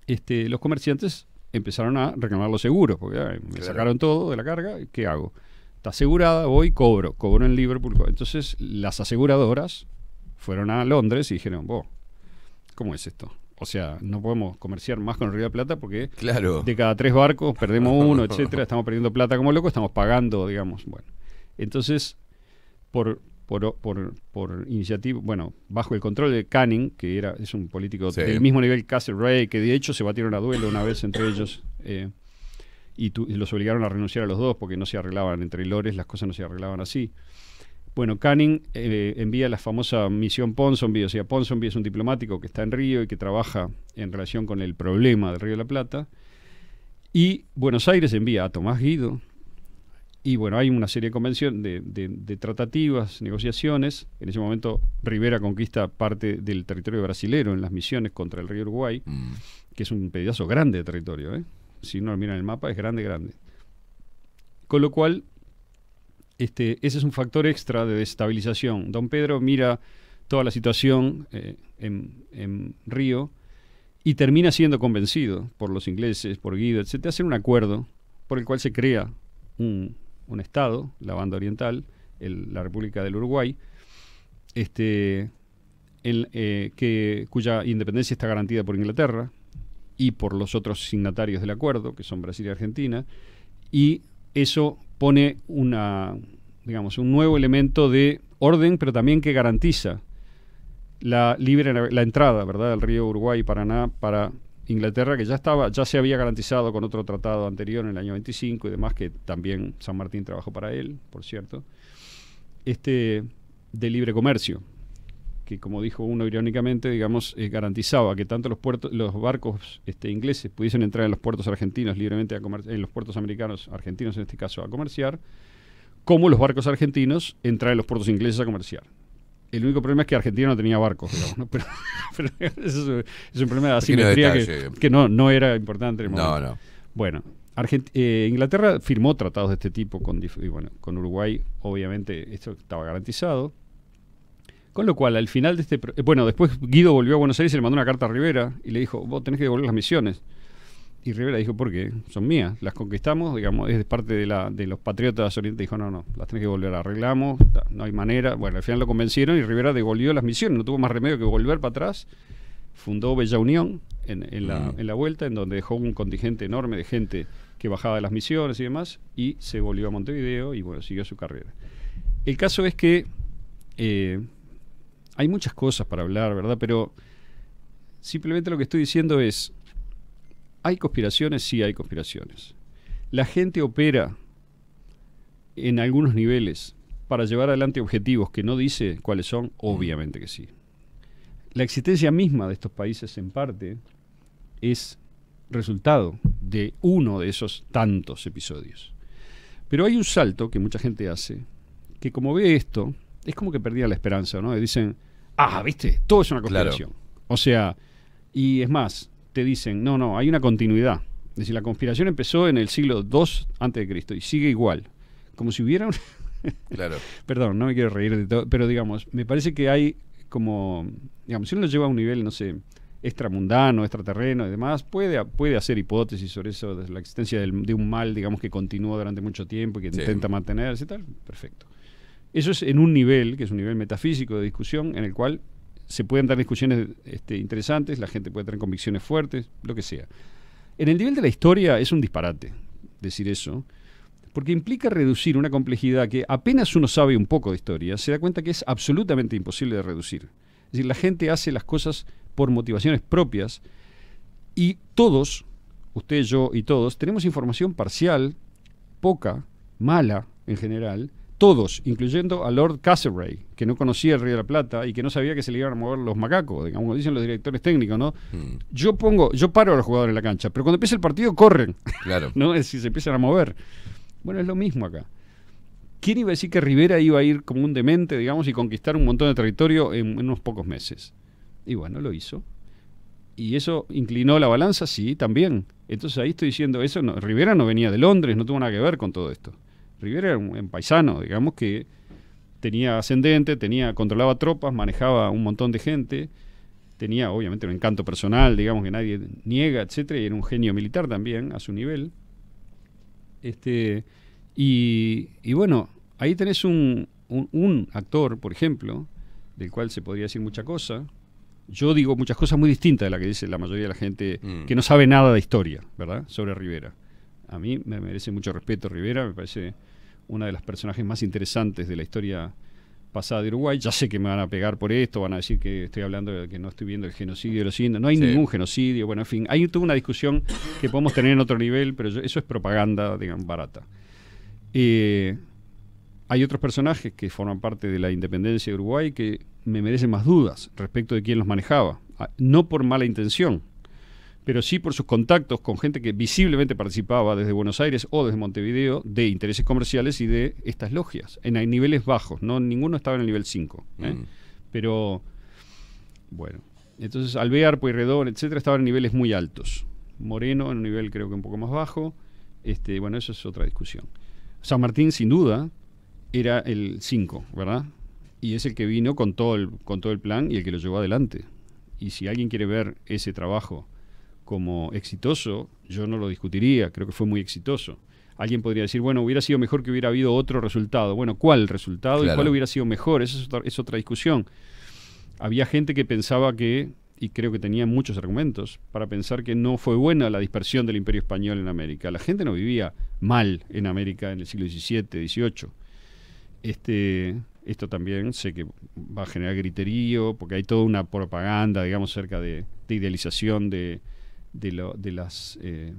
este, los comerciantes empezaron a reclamar los seguros, porque me sacaron todo de la carga, ¿qué hago? Está asegurada, voy, cobro, cobro en Liverpool. Entonces las aseguradoras fueron a Londres y dijeron, ¿cómo es esto? O sea, no podemos comerciar más con Río de Plata porque de cada tres barcos perdemos uno, etcétera, estamos perdiendo plata como loco, estamos pagando, digamos. Bueno, entonces por, iniciativa, bueno, bajo el control de Canning, que era, es un político del mismo nivel que Ray que de hecho se batieron a duelo una vez entre ellos. Eh, y, los obligaron a renunciar a los dos porque no se arreglaban entre lores, las cosas no se arreglaban así. Bueno, Canning eh, envía la famosa misión Ponsonby, o sea, Ponsonby es un diplomático que está en Río y que trabaja en relación con el problema del Río de la Plata. Y Buenos Aires envía a Tomás Guido, y bueno, hay una serie de, convenciones de, tratativas, negociaciones. En ese momento Rivera conquista parte del territorio brasilero en las misiones contra el río Uruguay, mm. que es un pedazo grande de territorio. ¿eh? Si no lo mira en el mapa, es grande, grande. Con lo cual, este, ese es un factor extra de desestabilización. Don Pedro mira toda la situación eh, en, Río y termina siendo convencido por los ingleses, por Guido, etc., hacer un acuerdo por el cual se crea un, un estado, la banda oriental, la República del Uruguay, este, el, eh, que, cuya independencia está garantida por Inglaterra y por los otros signatarios del acuerdo, que son Brasil y Argentina, y eso pone una, digamos, un nuevo elemento de orden, pero también que garantiza la libre la entrada, ¿verdad?, del río Uruguay Paraná para Inglaterra, que ya estaba, ya se había garantizado con otro tratado anterior en el año 25 y demás, que también San Martín trabajó para él, por cierto, este de libre comercio, que como dijo uno irónicamente, digamos, eh, garantizaba que tanto los puertos, los barcos este, ingleses pudiesen entrar en los puertos argentinos libremente a comerciar, en los puertos americanos, argentinos en este caso, a comerciar, como los barcos argentinos entrar en los puertos ingleses a comerciar. El único problema es que Argentina no tenía barcos, pero, es, un problema de asimetría que, no, no era importante No, no. Bueno, eh, Inglaterra firmó tratados de este tipo con, con Uruguay, obviamente esto estaba garantizado. Con lo cual, al final de este... Eh, bueno, después Guido volvió a Buenos Aires y le mandó una carta a Rivera y le dijo, vos tenés que devolver las misiones. Y Rivera dijo, ¿por qué? Son mías, las conquistamos, digamos, es parte de, la, de los patriotas de Oriente. Dijo, no, no, las tenés que volver, arreglamos, no hay manera. Bueno, al final lo convencieron y Rivera devolvió las misiones, no tuvo más remedio que volver para atrás. Fundó Bella Unión mm. en, la, vuelta, en donde dejó un contingente enorme de gente que bajaba de las misiones y demás, y se volvió a Montevideo y bueno, siguió su carrera. El caso es que eh, hay muchas cosas para hablar, ¿verdad? Pero simplemente lo que estoy diciendo es, ¿Hay conspiraciones? Sí, hay conspiraciones. La gente opera en algunos niveles para llevar adelante objetivos que no dice cuáles son, obviamente que sí. La existencia misma de estos países en parte es resultado de uno de esos tantos episodios. Pero hay un salto que mucha gente hace, que como ve esto, es como que perdía la esperanza, ¿no? dicen, ah, viste, todo es una conspiración. O sea, y es más, te dicen, no, no, hay una continuidad. Es decir, la conspiración empezó en el siglo II a.C. y sigue igual. Como si hubiera un... claro. Perdón, no me quiero reír de todo, pero digamos, me parece que hay como, digamos, si uno lo lleva a un nivel, no sé, extramundano, extraterreno y demás, puede, puede hacer hipótesis sobre eso, de la existencia de un mal, digamos, que continúa durante mucho tiempo y que intenta mantenerse y tal, perfecto. Eso es en un nivel, que es un nivel metafísico de discusión, en el cual se pueden dar discusiones este, interesantes, la gente puede tener convicciones fuertes, lo que sea. En el nivel de la historia es un disparate decir eso, porque implica reducir una complejidad que apenas uno sabe un poco de historia, se da cuenta que es absolutamente imposible de reducir. Es decir, la gente hace las cosas por motivaciones propias y todos, usted, yo y todos, tenemos información parcial, poca, mala en general, todos, incluyendo a Lord Castlereagh, que no conocía el Río de la Plata y que no sabía que se le iban a mover los macacos, digamos, como dicen los directores técnicos, ¿no? Hmm. Yo pongo, yo paro a los jugadores en la cancha, pero cuando empieza el partido corren. Claro. ¿No? Es si se empiezan a mover. Bueno, es lo mismo acá. ¿Quién iba a decir que Rivera iba a ir como un demente, digamos, y conquistar un montón de territorio en, unos pocos meses? Y bueno, lo hizo. ¿Y eso inclinó la balanza? Sí, también. Entonces ahí estoy diciendo, eso no, Rivera no venía de Londres, no tuvo nada que ver con todo esto. Rivera era un, paisano, digamos, que tenía ascendente, tenía, controlaba tropas, manejaba un montón de gente, tenía obviamente un encanto personal, digamos, que nadie niega, etcétera, y era un genio militar también, a su nivel. Este, y, bueno, ahí tenés un, actor, por ejemplo, del cual se podría decir mucha cosa, yo digo muchas cosas muy distintas de las que dice la mayoría de la gente mm. que no sabe nada de historia, ¿verdad? Sobre Rivera. A mí me merece mucho respeto Rivera, me parece una de las personajes más interesantes de la historia pasada de Uruguay. Ya sé que me van a pegar por esto, van a decir que estoy hablando de que no estoy viendo el genocidio de los No hay ningún genocidio, bueno, en fin. Hay tuvo una discusión que podemos tener en otro nivel, pero eso es propaganda, digamos, barata. Eh, hay otros personajes que forman parte de la independencia de Uruguay que me merecen más dudas respecto de quién los manejaba. Ah, no por mala intención, pero sí por sus contactos con gente que visiblemente participaba desde Buenos Aires o desde Montevideo de intereses comerciales y de estas logias, en, niveles bajos, no ninguno estaba en el nivel 5. ¿eh? Mm. Pero, bueno, entonces Alvear, Pueyrredón, etcétera, estaban en niveles muy altos. Moreno en un nivel creo que un poco más bajo. Este, bueno, eso es otra discusión. San Martín, sin duda, era el 5, ¿verdad? Y es el que vino con todo el, con todo el plan y el que lo llevó adelante. Y si alguien quiere ver ese trabajo como exitoso, yo no lo discutiría, creo que fue muy exitoso. Alguien podría decir, bueno, hubiera sido mejor que hubiera habido otro resultado. Bueno, ¿cuál resultado y cuál hubiera sido mejor? Esa es otra, discusión. Había gente que pensaba que y creo que tenía muchos argumentos para pensar que no fue buena la dispersión del imperio español en América. La gente no vivía mal en América en el siglo XVII, XVIII. Este, esto también sé que va a generar griterío, porque hay toda una propaganda, digamos, cerca de idealización de, de, las... Eh,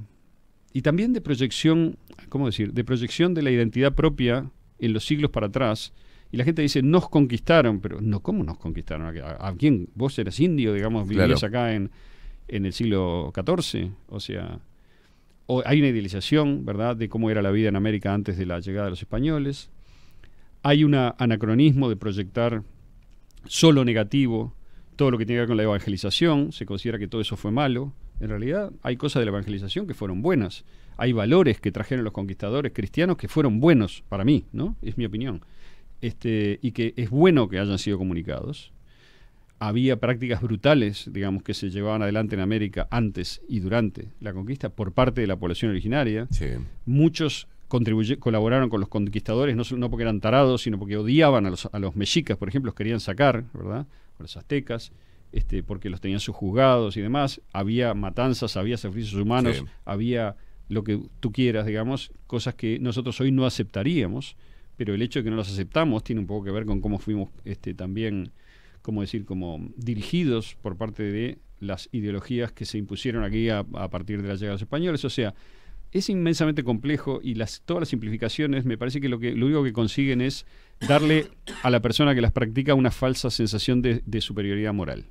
y también de proyección, decir? De proyección de la identidad propia en los siglos para atrás. Y la gente dice, nos conquistaron, pero no, ¿cómo nos conquistaron? ¿A, quién? Vos eras indio, digamos, vivías acá en, el siglo XIV, o sea... hay una idealización, ¿verdad?, de cómo era la vida en América antes de la llegada de los españoles. Hay un anacronismo de proyectar solo negativo todo lo que tiene que ver con la evangelización. Se considera que todo eso fue malo. En realidad hay cosas de la evangelización que fueron buenas, hay valores que trajeron los conquistadores cristianos que fueron buenos para mí, ¿no? Es mi opinión. Este, y que es bueno que hayan sido comunicados. Había prácticas brutales, digamos, que se llevaban adelante en América antes y durante la conquista por parte de la población originaria. Muchos colaboraron con los conquistadores, no, no, porque eran tarados, sino porque odiaban a los, mexicas, por ejemplo, los querían sacar, ¿verdad? los aztecas este, porque los tenían subjugados y demás, había matanzas, había sacrificios humanos, había lo que tú quieras, digamos, cosas que nosotros hoy no aceptaríamos, pero el hecho de que no las aceptamos tiene un poco que ver con cómo fuimos este, también, como decir, como dirigidos por parte de las ideologías que se impusieron aquí a, partir de las llegadas de españoles. O sea, es inmensamente complejo y las, todas las simplificaciones me parece que lo, que único que consiguen es darle a la persona que las practica una falsa sensación de superioridad moral.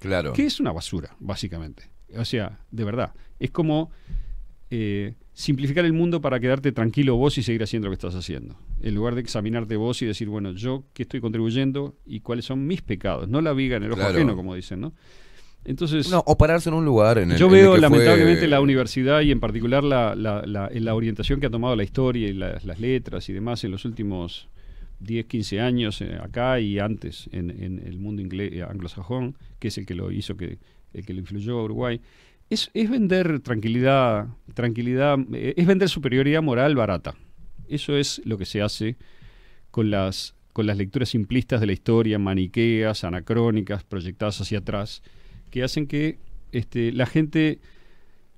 Claro. Que es una basura, básicamente. O sea, de verdad. Es como eh, simplificar el mundo para quedarte tranquilo vos y seguir haciendo lo que estás haciendo. En lugar de examinarte vos y decir, bueno, yo qué estoy contribuyendo y cuáles son mis pecados. No la viga en el ojo ajeno, como dicen, ¿no? Entonces, no, o pararse en un lugar en el Yo veo lamentablemente la universidad y en particular la, la, la, la, orientación que ha tomado la historia y las letras y demás en los últimos 10, 15 años eh, acá y antes en, el mundo inglés, eh, anglosajón, que es el que lo hizo, que, el que lo influyó a Uruguay, es, vender tranquilidad, tranquilidad, eh, es vender superioridad moral barata. Eso es lo que se hace con las, con las lecturas simplistas de la historia, maniqueas, anacrónicas, proyectadas hacia atrás, que hacen que este, la gente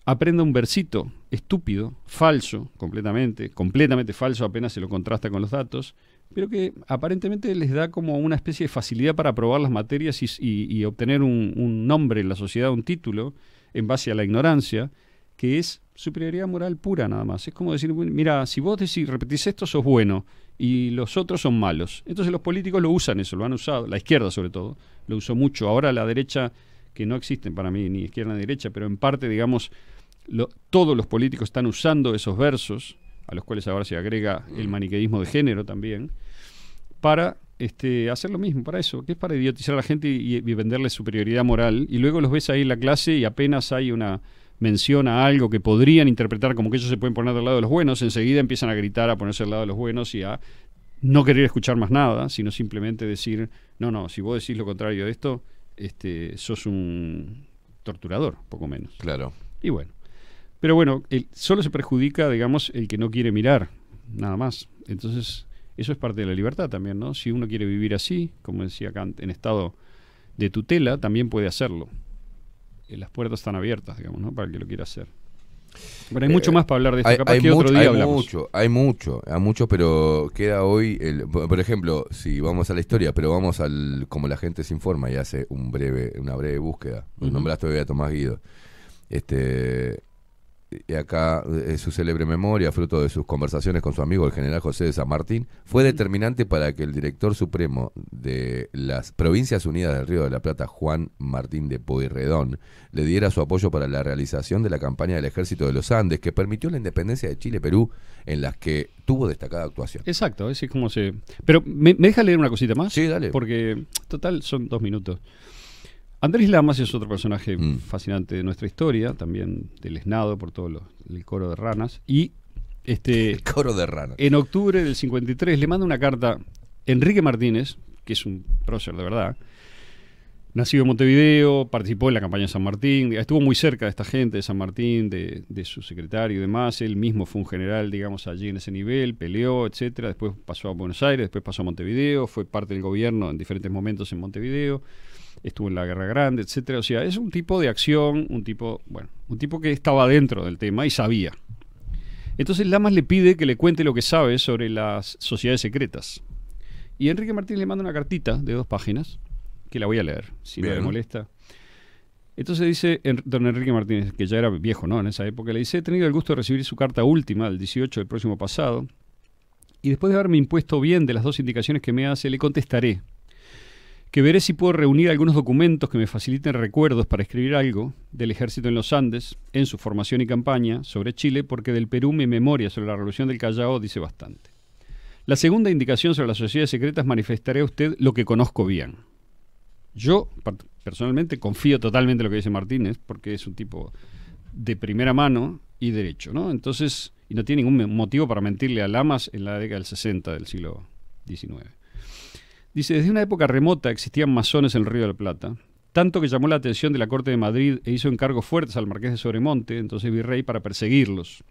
aprenda un versito estúpido, falso, completamente, completamente falso, apenas se lo contrasta con los datos, pero que aparentemente les da como una especie de facilidad para aprobar las materias y, obtener un, nombre en la sociedad, un título, en base a la ignorancia, que es superioridad moral pura nada más. Es como decir, mira, si vos decís, repetís esto, sos bueno y los otros son malos. Entonces los políticos lo usan eso, lo han usado, la izquierda sobre todo, lo usó mucho. Ahora la derecha, que no existen para mí ni izquierda ni derecha, pero en parte, digamos, todos los políticos están usando esos versos a los cuales ahora se agrega el maniqueísmo de género también, para este, hacer lo mismo, para eso, que es para idiotizar a la gente y, venderle superioridad moral, y luego los ves ahí en la clase y apenas hay una mención a algo que podrían interpretar como que ellos se pueden poner del lado de los buenos, enseguida empiezan a gritar, a ponerse del lado de los buenos y a no querer escuchar más nada, sino simplemente decir, no, no, si vos decís lo contrario de esto, este, sos un torturador, poco menos. Claro. Y bueno, pero bueno, el, solo se perjudica, digamos, el que no quiere mirar, nada más. Entonces, eso es parte de la libertad también, ¿no? Si uno quiere vivir así, como decía Kant, en estado de tutela, también puede hacerlo. Eh, las puertas están abiertas, digamos, ¿no? Para el que lo quiera hacer. Pero hay mucho eh, más para hablar de esto. Hay, que otro día hay mucho, hay mucho, hay mucho, pero queda hoy, por ejemplo, si vamos a la historia, pero vamos al como la gente se informa y hace un breve, una breve búsqueda. Uh Nombraste hoy a Tomás Guido. Este, y acá eh, su célebre memoria, fruto de sus conversaciones con su amigo el general José de San Martín, fue determinante para que el director supremo de las Provincias Unidas del Río de la Plata, Juan Martín de Pueyrredón, le diera su apoyo para la realización de la campaña del Ejército de los Andes, que permitió la independencia de Chile Perú, en las que tuvo destacada actuación. Exacto, es como se... Pero, ¿me, me deja leer una cosita más? Sí, dale. Porque, total, son dos minutos. Andrés Lamas es otro personaje mm. fascinante de nuestra historia, también del esnado por todo lo, el coro de ranas. Y este, el coro de ranas. En octubre del 53 le manda una carta Enrique Martínez, que es un prócer de verdad, nacido en Montevideo, participó en la campaña de San Martín, estuvo muy cerca de esta gente de San Martín, de, de, su secretario y demás, él mismo fue un general, digamos, allí en ese nivel, peleó, etcétera, después pasó a Buenos Aires, después pasó a Montevideo, fue parte del gobierno en diferentes momentos en Montevideo estuvo en la Guerra Grande, etcétera. O sea, es un tipo de acción, un tipo, bueno, un tipo que estaba dentro del tema y sabía. Entonces Lamas le pide que le cuente lo que sabe sobre las sociedades secretas. Y Enrique Martínez le manda una cartita de dos páginas, que la voy a leer, si no le molesta. Entonces dice don Enrique Martínez, que ya era viejo, ¿no? En esa época, le dice, he tenido el gusto de recibir su carta última, del 18 del próximo pasado, y después de haberme impuesto bien de las dos indicaciones que me hace, le contestaré que veré si puedo reunir algunos documentos que me faciliten recuerdos para escribir algo del ejército en los Andes, en su formación y campaña sobre Chile, porque del Perú mi memoria sobre la revolución del Callao dice bastante. La segunda indicación sobre las sociedades secretas manifestaré a usted lo que conozco bien. Yo personalmente confío totalmente en lo que dice Martínez, porque es un tipo de primera mano y derecho, ¿no? Entonces, y no tiene ningún motivo para mentirle a Lamas en la década del 60 del siglo XIX. Dice, desde una época remota existían masones en el Río de la Plata, tanto que llamó la atención de la Corte de Madrid e hizo encargos fuertes al marqués de Sobremonte, entonces virrey, para perseguirlos.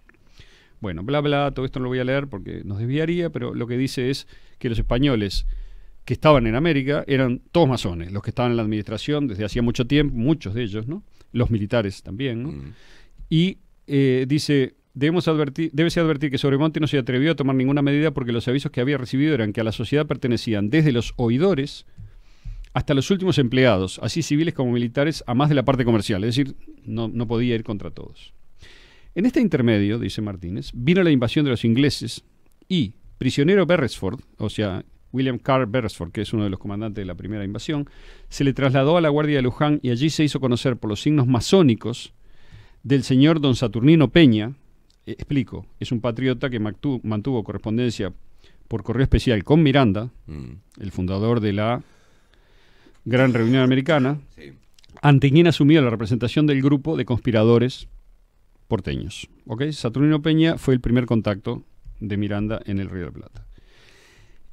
Bueno, bla, bla, todo esto no lo voy a leer porque nos desviaría, pero lo que dice es que los españoles que estaban en América eran todos masones, los que estaban en la administración desde hacía mucho tiempo, muchos de ellos, ¿no? Los militares también, mm. Y eh, dice, Debemos advertir, advertir que Sobremonte no se atrevió a tomar ninguna medida porque los avisos que había recibido eran que a la sociedad pertenecían desde los oidores hasta los últimos empleados, así civiles como militares, a más de la parte comercial, es decir, no, no podía ir contra todos. En este intermedio, dice Martínez, vino la invasión de los ingleses y prisionero Beresford, o sea, William Carr Beresford, que es uno de los comandantes de la primera invasión, se le trasladó a la Guardia de Luján y allí se hizo conocer por los signos masónicos del señor don Saturnino Peña, eh, explico, es un patriota que mantuvo correspondencia por correo especial con Miranda, mm. el fundador de la Gran Reunión Americana, ante quien asumió la representación del grupo de conspiradores porteños. ¿okay? Saturnino Peña fue el primer contacto de Miranda en el Río de la Plata.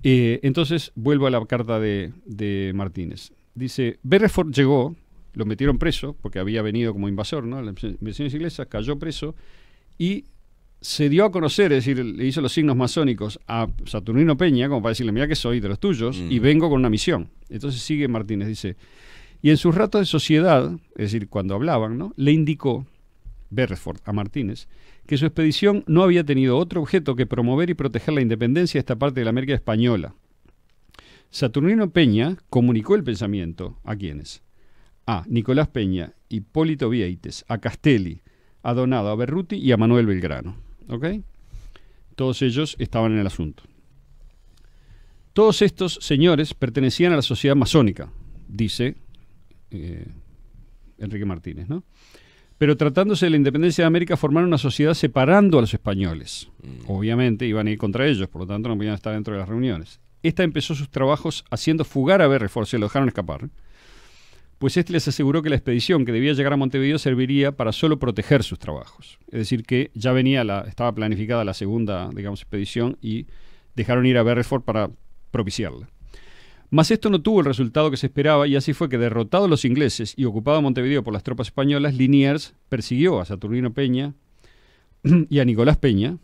Eh, entonces, vuelvo a la carta de, Martínez. Dice, Berreford llegó, lo metieron preso, porque había venido como invasor, ¿no? Las misiones inglesas, cayó preso, y se dio a conocer, es decir, le hizo los signos masónicos a Saturnino Peña, como para decirle, mira que soy de los tuyos y vengo con una misión. Entonces sigue Martínez, dice, y en sus ratos de sociedad, es decir, cuando hablaban, ¿no? le indicó Beresford a Martínez que su expedición no había tenido otro objeto que promover y proteger la independencia de esta parte de la América española. Saturnino Peña comunicó el pensamiento a quienes? A Nicolás Peña, Hipólito Vieites, a Castelli, a Donado, a Berruti y a Manuel Belgrano. Todos ellos estaban en el asunto. Todos estos señores pertenecían a la sociedad masónica, dice eh, Enrique Martínez, ¿no? Pero tratándose de la independencia de América, formaron una sociedad separando a los españoles. Mm. Obviamente iban a ir contra ellos, por lo tanto no podían estar dentro de las reuniones. Esta empezó sus trabajos haciendo fugar a y lo dejaron escapar pues este les aseguró que la expedición que debía llegar a Montevideo serviría para solo proteger sus trabajos. Es decir, que ya venía la, estaba planificada la segunda, digamos, expedición y dejaron ir a Berreford para propiciarla. Mas esto no tuvo el resultado que se esperaba y así fue que derrotados los ingleses y ocupado Montevideo por las tropas españolas, Liniers persiguió a Saturnino Peña y a Nicolás Peña,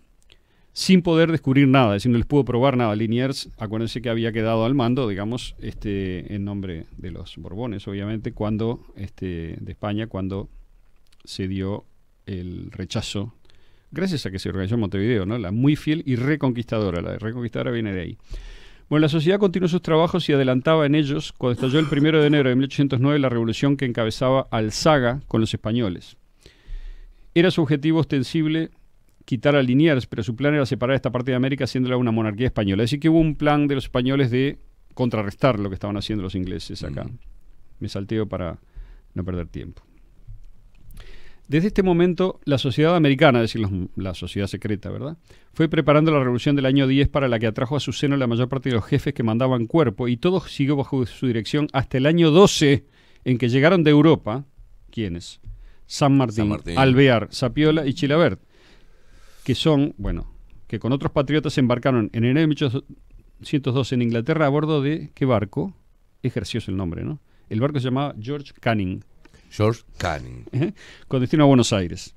sin poder descubrir nada, es decir, no les pudo probar nada. Liniers, acuérdense que había quedado al mando, digamos, este, en nombre de los Borbones, obviamente, cuando, este, de España, cuando se dio el rechazo, gracias a que se organizó Montevideo, ¿no? La muy fiel y reconquistadora, la reconquistadora viene de ahí. Bueno, la sociedad continuó sus trabajos y adelantaba en ellos cuando estalló el 1 de enero de 1809 la revolución que encabezaba Alzaga con los españoles. Era su objetivo ostensible quitar a Liniers, pero su plan era separar esta parte de América haciéndola una monarquía española. Así que hubo un plan de los españoles de contrarrestar lo que estaban haciendo los ingleses acá. Mm. Me salteo para no perder tiempo. Desde este momento, la sociedad americana, es decir, la, sociedad secreta, ¿verdad? Fue preparando la revolución del año 10 para la que atrajo a su seno la mayor parte de los jefes que mandaban cuerpo y todo siguió bajo su dirección hasta el año 12 en que llegaron de Europa, ¿quiénes? San Martín, Alvear, Sapiola y Chilabert que son, bueno, que con otros patriotas se embarcaron en enero de en Inglaterra a bordo de qué barco, ejerció el nombre, ¿no? El barco se llamaba George Canning. George Canning. ¿Eh? Con destino a Buenos Aires.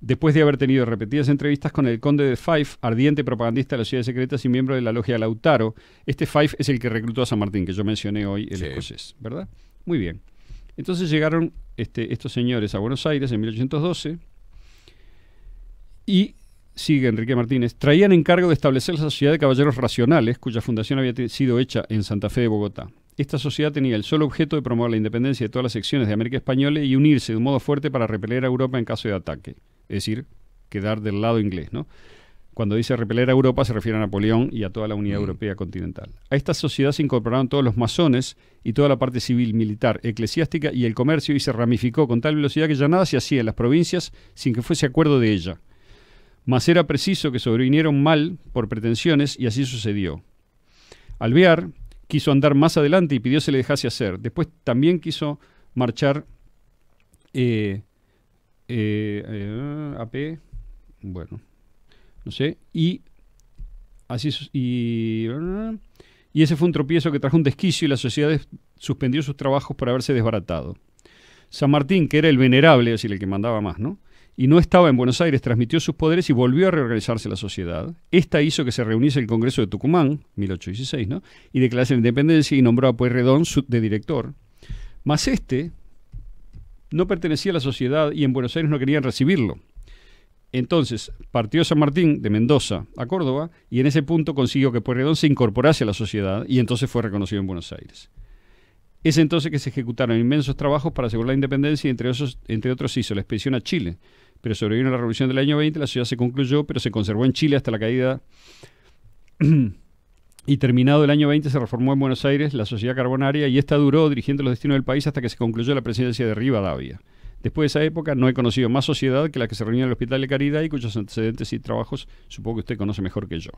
Después de haber tenido repetidas entrevistas con el conde de Fife, ardiente propagandista de las ciudades secretas y miembro de la logia Lautaro, este Fife es el que reclutó a San Martín, que yo mencioné hoy, el escocés, ¿verdad? Muy bien. Entonces llegaron este, estos señores a Buenos Aires en 1812 y sigue Enrique Martínez, traían encargo de establecer la Sociedad de Caballeros Racionales, cuya fundación había sido hecha en Santa Fe de Bogotá. Esta sociedad tenía el solo objeto de promover la independencia de todas las secciones de América Española y unirse de un modo fuerte para repeler a Europa en caso de ataque, es decir, quedar del lado inglés, ¿no? Cuando dice repeler a Europa se refiere a Napoleón y a toda la unidad mm. europea continental. A esta sociedad se incorporaron todos los masones y toda la parte civil, militar, eclesiástica y el comercio y se ramificó con tal velocidad que ya nada se hacía en las provincias sin que fuese acuerdo de ella mas era preciso que sobrevinieron mal por pretensiones y así sucedió. Alvear quiso andar más adelante y pidió se le dejase hacer. Después también quiso marchar eh, eh, eh AP, bueno, no sé, y así y, y ese fue un tropiezo que trajo un desquicio y la sociedad suspendió sus trabajos por haberse desbaratado. San Martín, que era el venerable, es decir, el que mandaba más, ¿no? y no estaba en Buenos Aires, transmitió sus poderes y volvió a reorganizarse la sociedad. Esta hizo que se reuniese el Congreso de Tucumán, 1816, ¿no? y declarase la independencia y nombró a Pueyrredón de director. Mas este no pertenecía a la sociedad y en Buenos Aires no querían recibirlo. Entonces partió San Martín de Mendoza a Córdoba y en ese punto consiguió que Pueyrredón se incorporase a la sociedad y entonces fue reconocido en Buenos Aires. Es entonces que se ejecutaron inmensos trabajos para asegurar la independencia y entre, otros entre otros hizo la expedición a Chile, pero sobrevino la revolución del año 20, la ciudad se concluyó, pero se conservó en Chile hasta la caída. y terminado el año 20 se reformó en Buenos Aires la sociedad carbonaria y esta duró dirigiendo los destinos del país hasta que se concluyó la presidencia de Rivadavia. Después de esa época no he conocido más sociedad que la que se reunió en el Hospital de Caridad y cuyos antecedentes y trabajos supongo que usted conoce mejor que yo.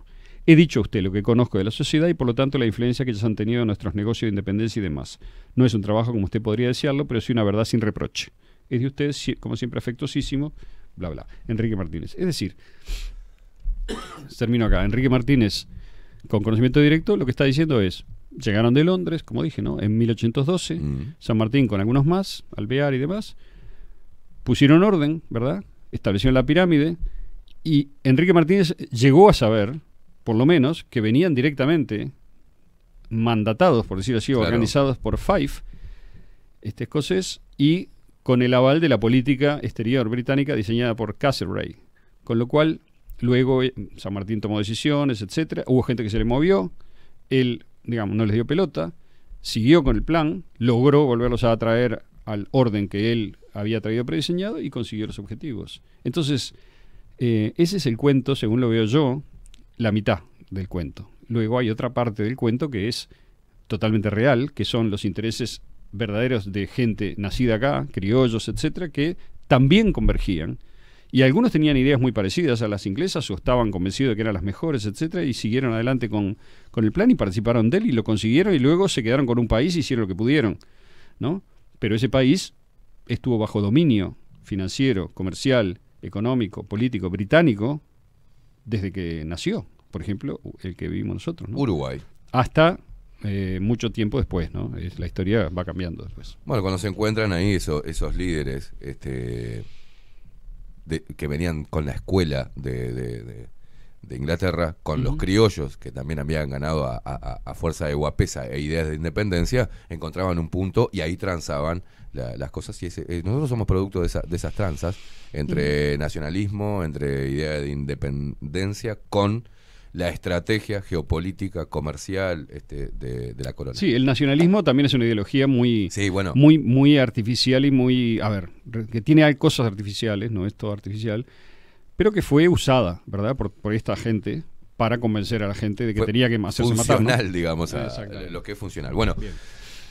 He dicho a usted lo que conozco de la sociedad y por lo tanto la influencia que ellos han tenido en nuestros negocios de independencia y demás. No es un trabajo como usted podría decirlo, pero sí una verdad sin reproche es de ustedes, como siempre, afectosísimo bla, bla. Enrique Martínez. Es decir, termino acá. Enrique Martínez, con conocimiento directo, lo que está diciendo es, llegaron de Londres, como dije, ¿no? En 1812, mm. San Martín con algunos más, Alvear y demás, pusieron orden, ¿verdad? Establecieron la pirámide y Enrique Martínez llegó a saber, por lo menos, que venían directamente mandatados, por decirlo así, organizados por Fife, este escocés, y con el aval de la política exterior británica diseñada por Castlereagh. Con lo cual, luego eh, San Martín tomó decisiones, etcétera. Hubo gente que se le movió, él, digamos, no les dio pelota, siguió con el plan, logró volverlos a atraer al orden que él había traído prediseñado y consiguió los objetivos. Entonces, eh, ese es el cuento, según lo veo yo, la mitad del cuento. Luego hay otra parte del cuento que es totalmente real, que son los intereses verdaderos de gente nacida acá, criollos, etcétera, que también convergían. Y algunos tenían ideas muy parecidas a las inglesas o estaban convencidos de que eran las mejores, etcétera, y siguieron adelante con, el plan y participaron de él y lo consiguieron y luego se quedaron con un país y e hicieron lo que pudieron, ¿no? Pero ese país estuvo bajo dominio financiero, comercial, económico, político británico desde que nació, por ejemplo, el que vivimos nosotros, Uruguay. Hasta eh, mucho tiempo después, ¿no? Es, la historia va cambiando después. Bueno, cuando se encuentran ahí esos líderes este, que venían con la escuela de, Inglaterra, con los criollos, que también habían ganado a, fuerza de guapesa e ideas de independencia, encontraban un punto y ahí transaban las cosas. Y eh, nosotros somos producto de, esas tranzas entre nacionalismo, entre ideas de independencia, con la estrategia geopolítica, comercial este, de, la colonia. Sí, el nacionalismo también es una ideología muy, muy, muy artificial y muy, a ver, que tiene cosas artificiales, no es todo artificial, pero que fue usada, ¿verdad?, por, esta gente para convencer a la gente de que tenía que hacerse más matar. digamos, lo que es funcional. Bueno.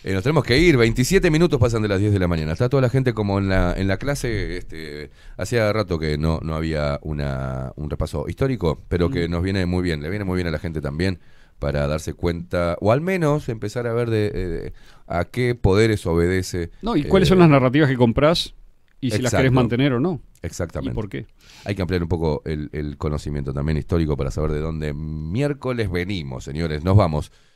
Eh, nos tenemos que ir, 27 minutos pasan de las 10 de la mañana. Está toda la gente como en la, en la clase. Este, hacía rato que no, no había un repaso histórico, pero que nos viene muy bien. Le viene muy bien a la gente también para darse cuenta, o al menos empezar a ver de, eh, a qué poderes obedece. No, y cuáles son las eh, narrativas que compras y si las querés mantener o no. Exactamente. ¿Y por qué? Hay que ampliar un poco el, el conocimiento también histórico para saber de dónde miércoles venimos, señores. Nos vamos.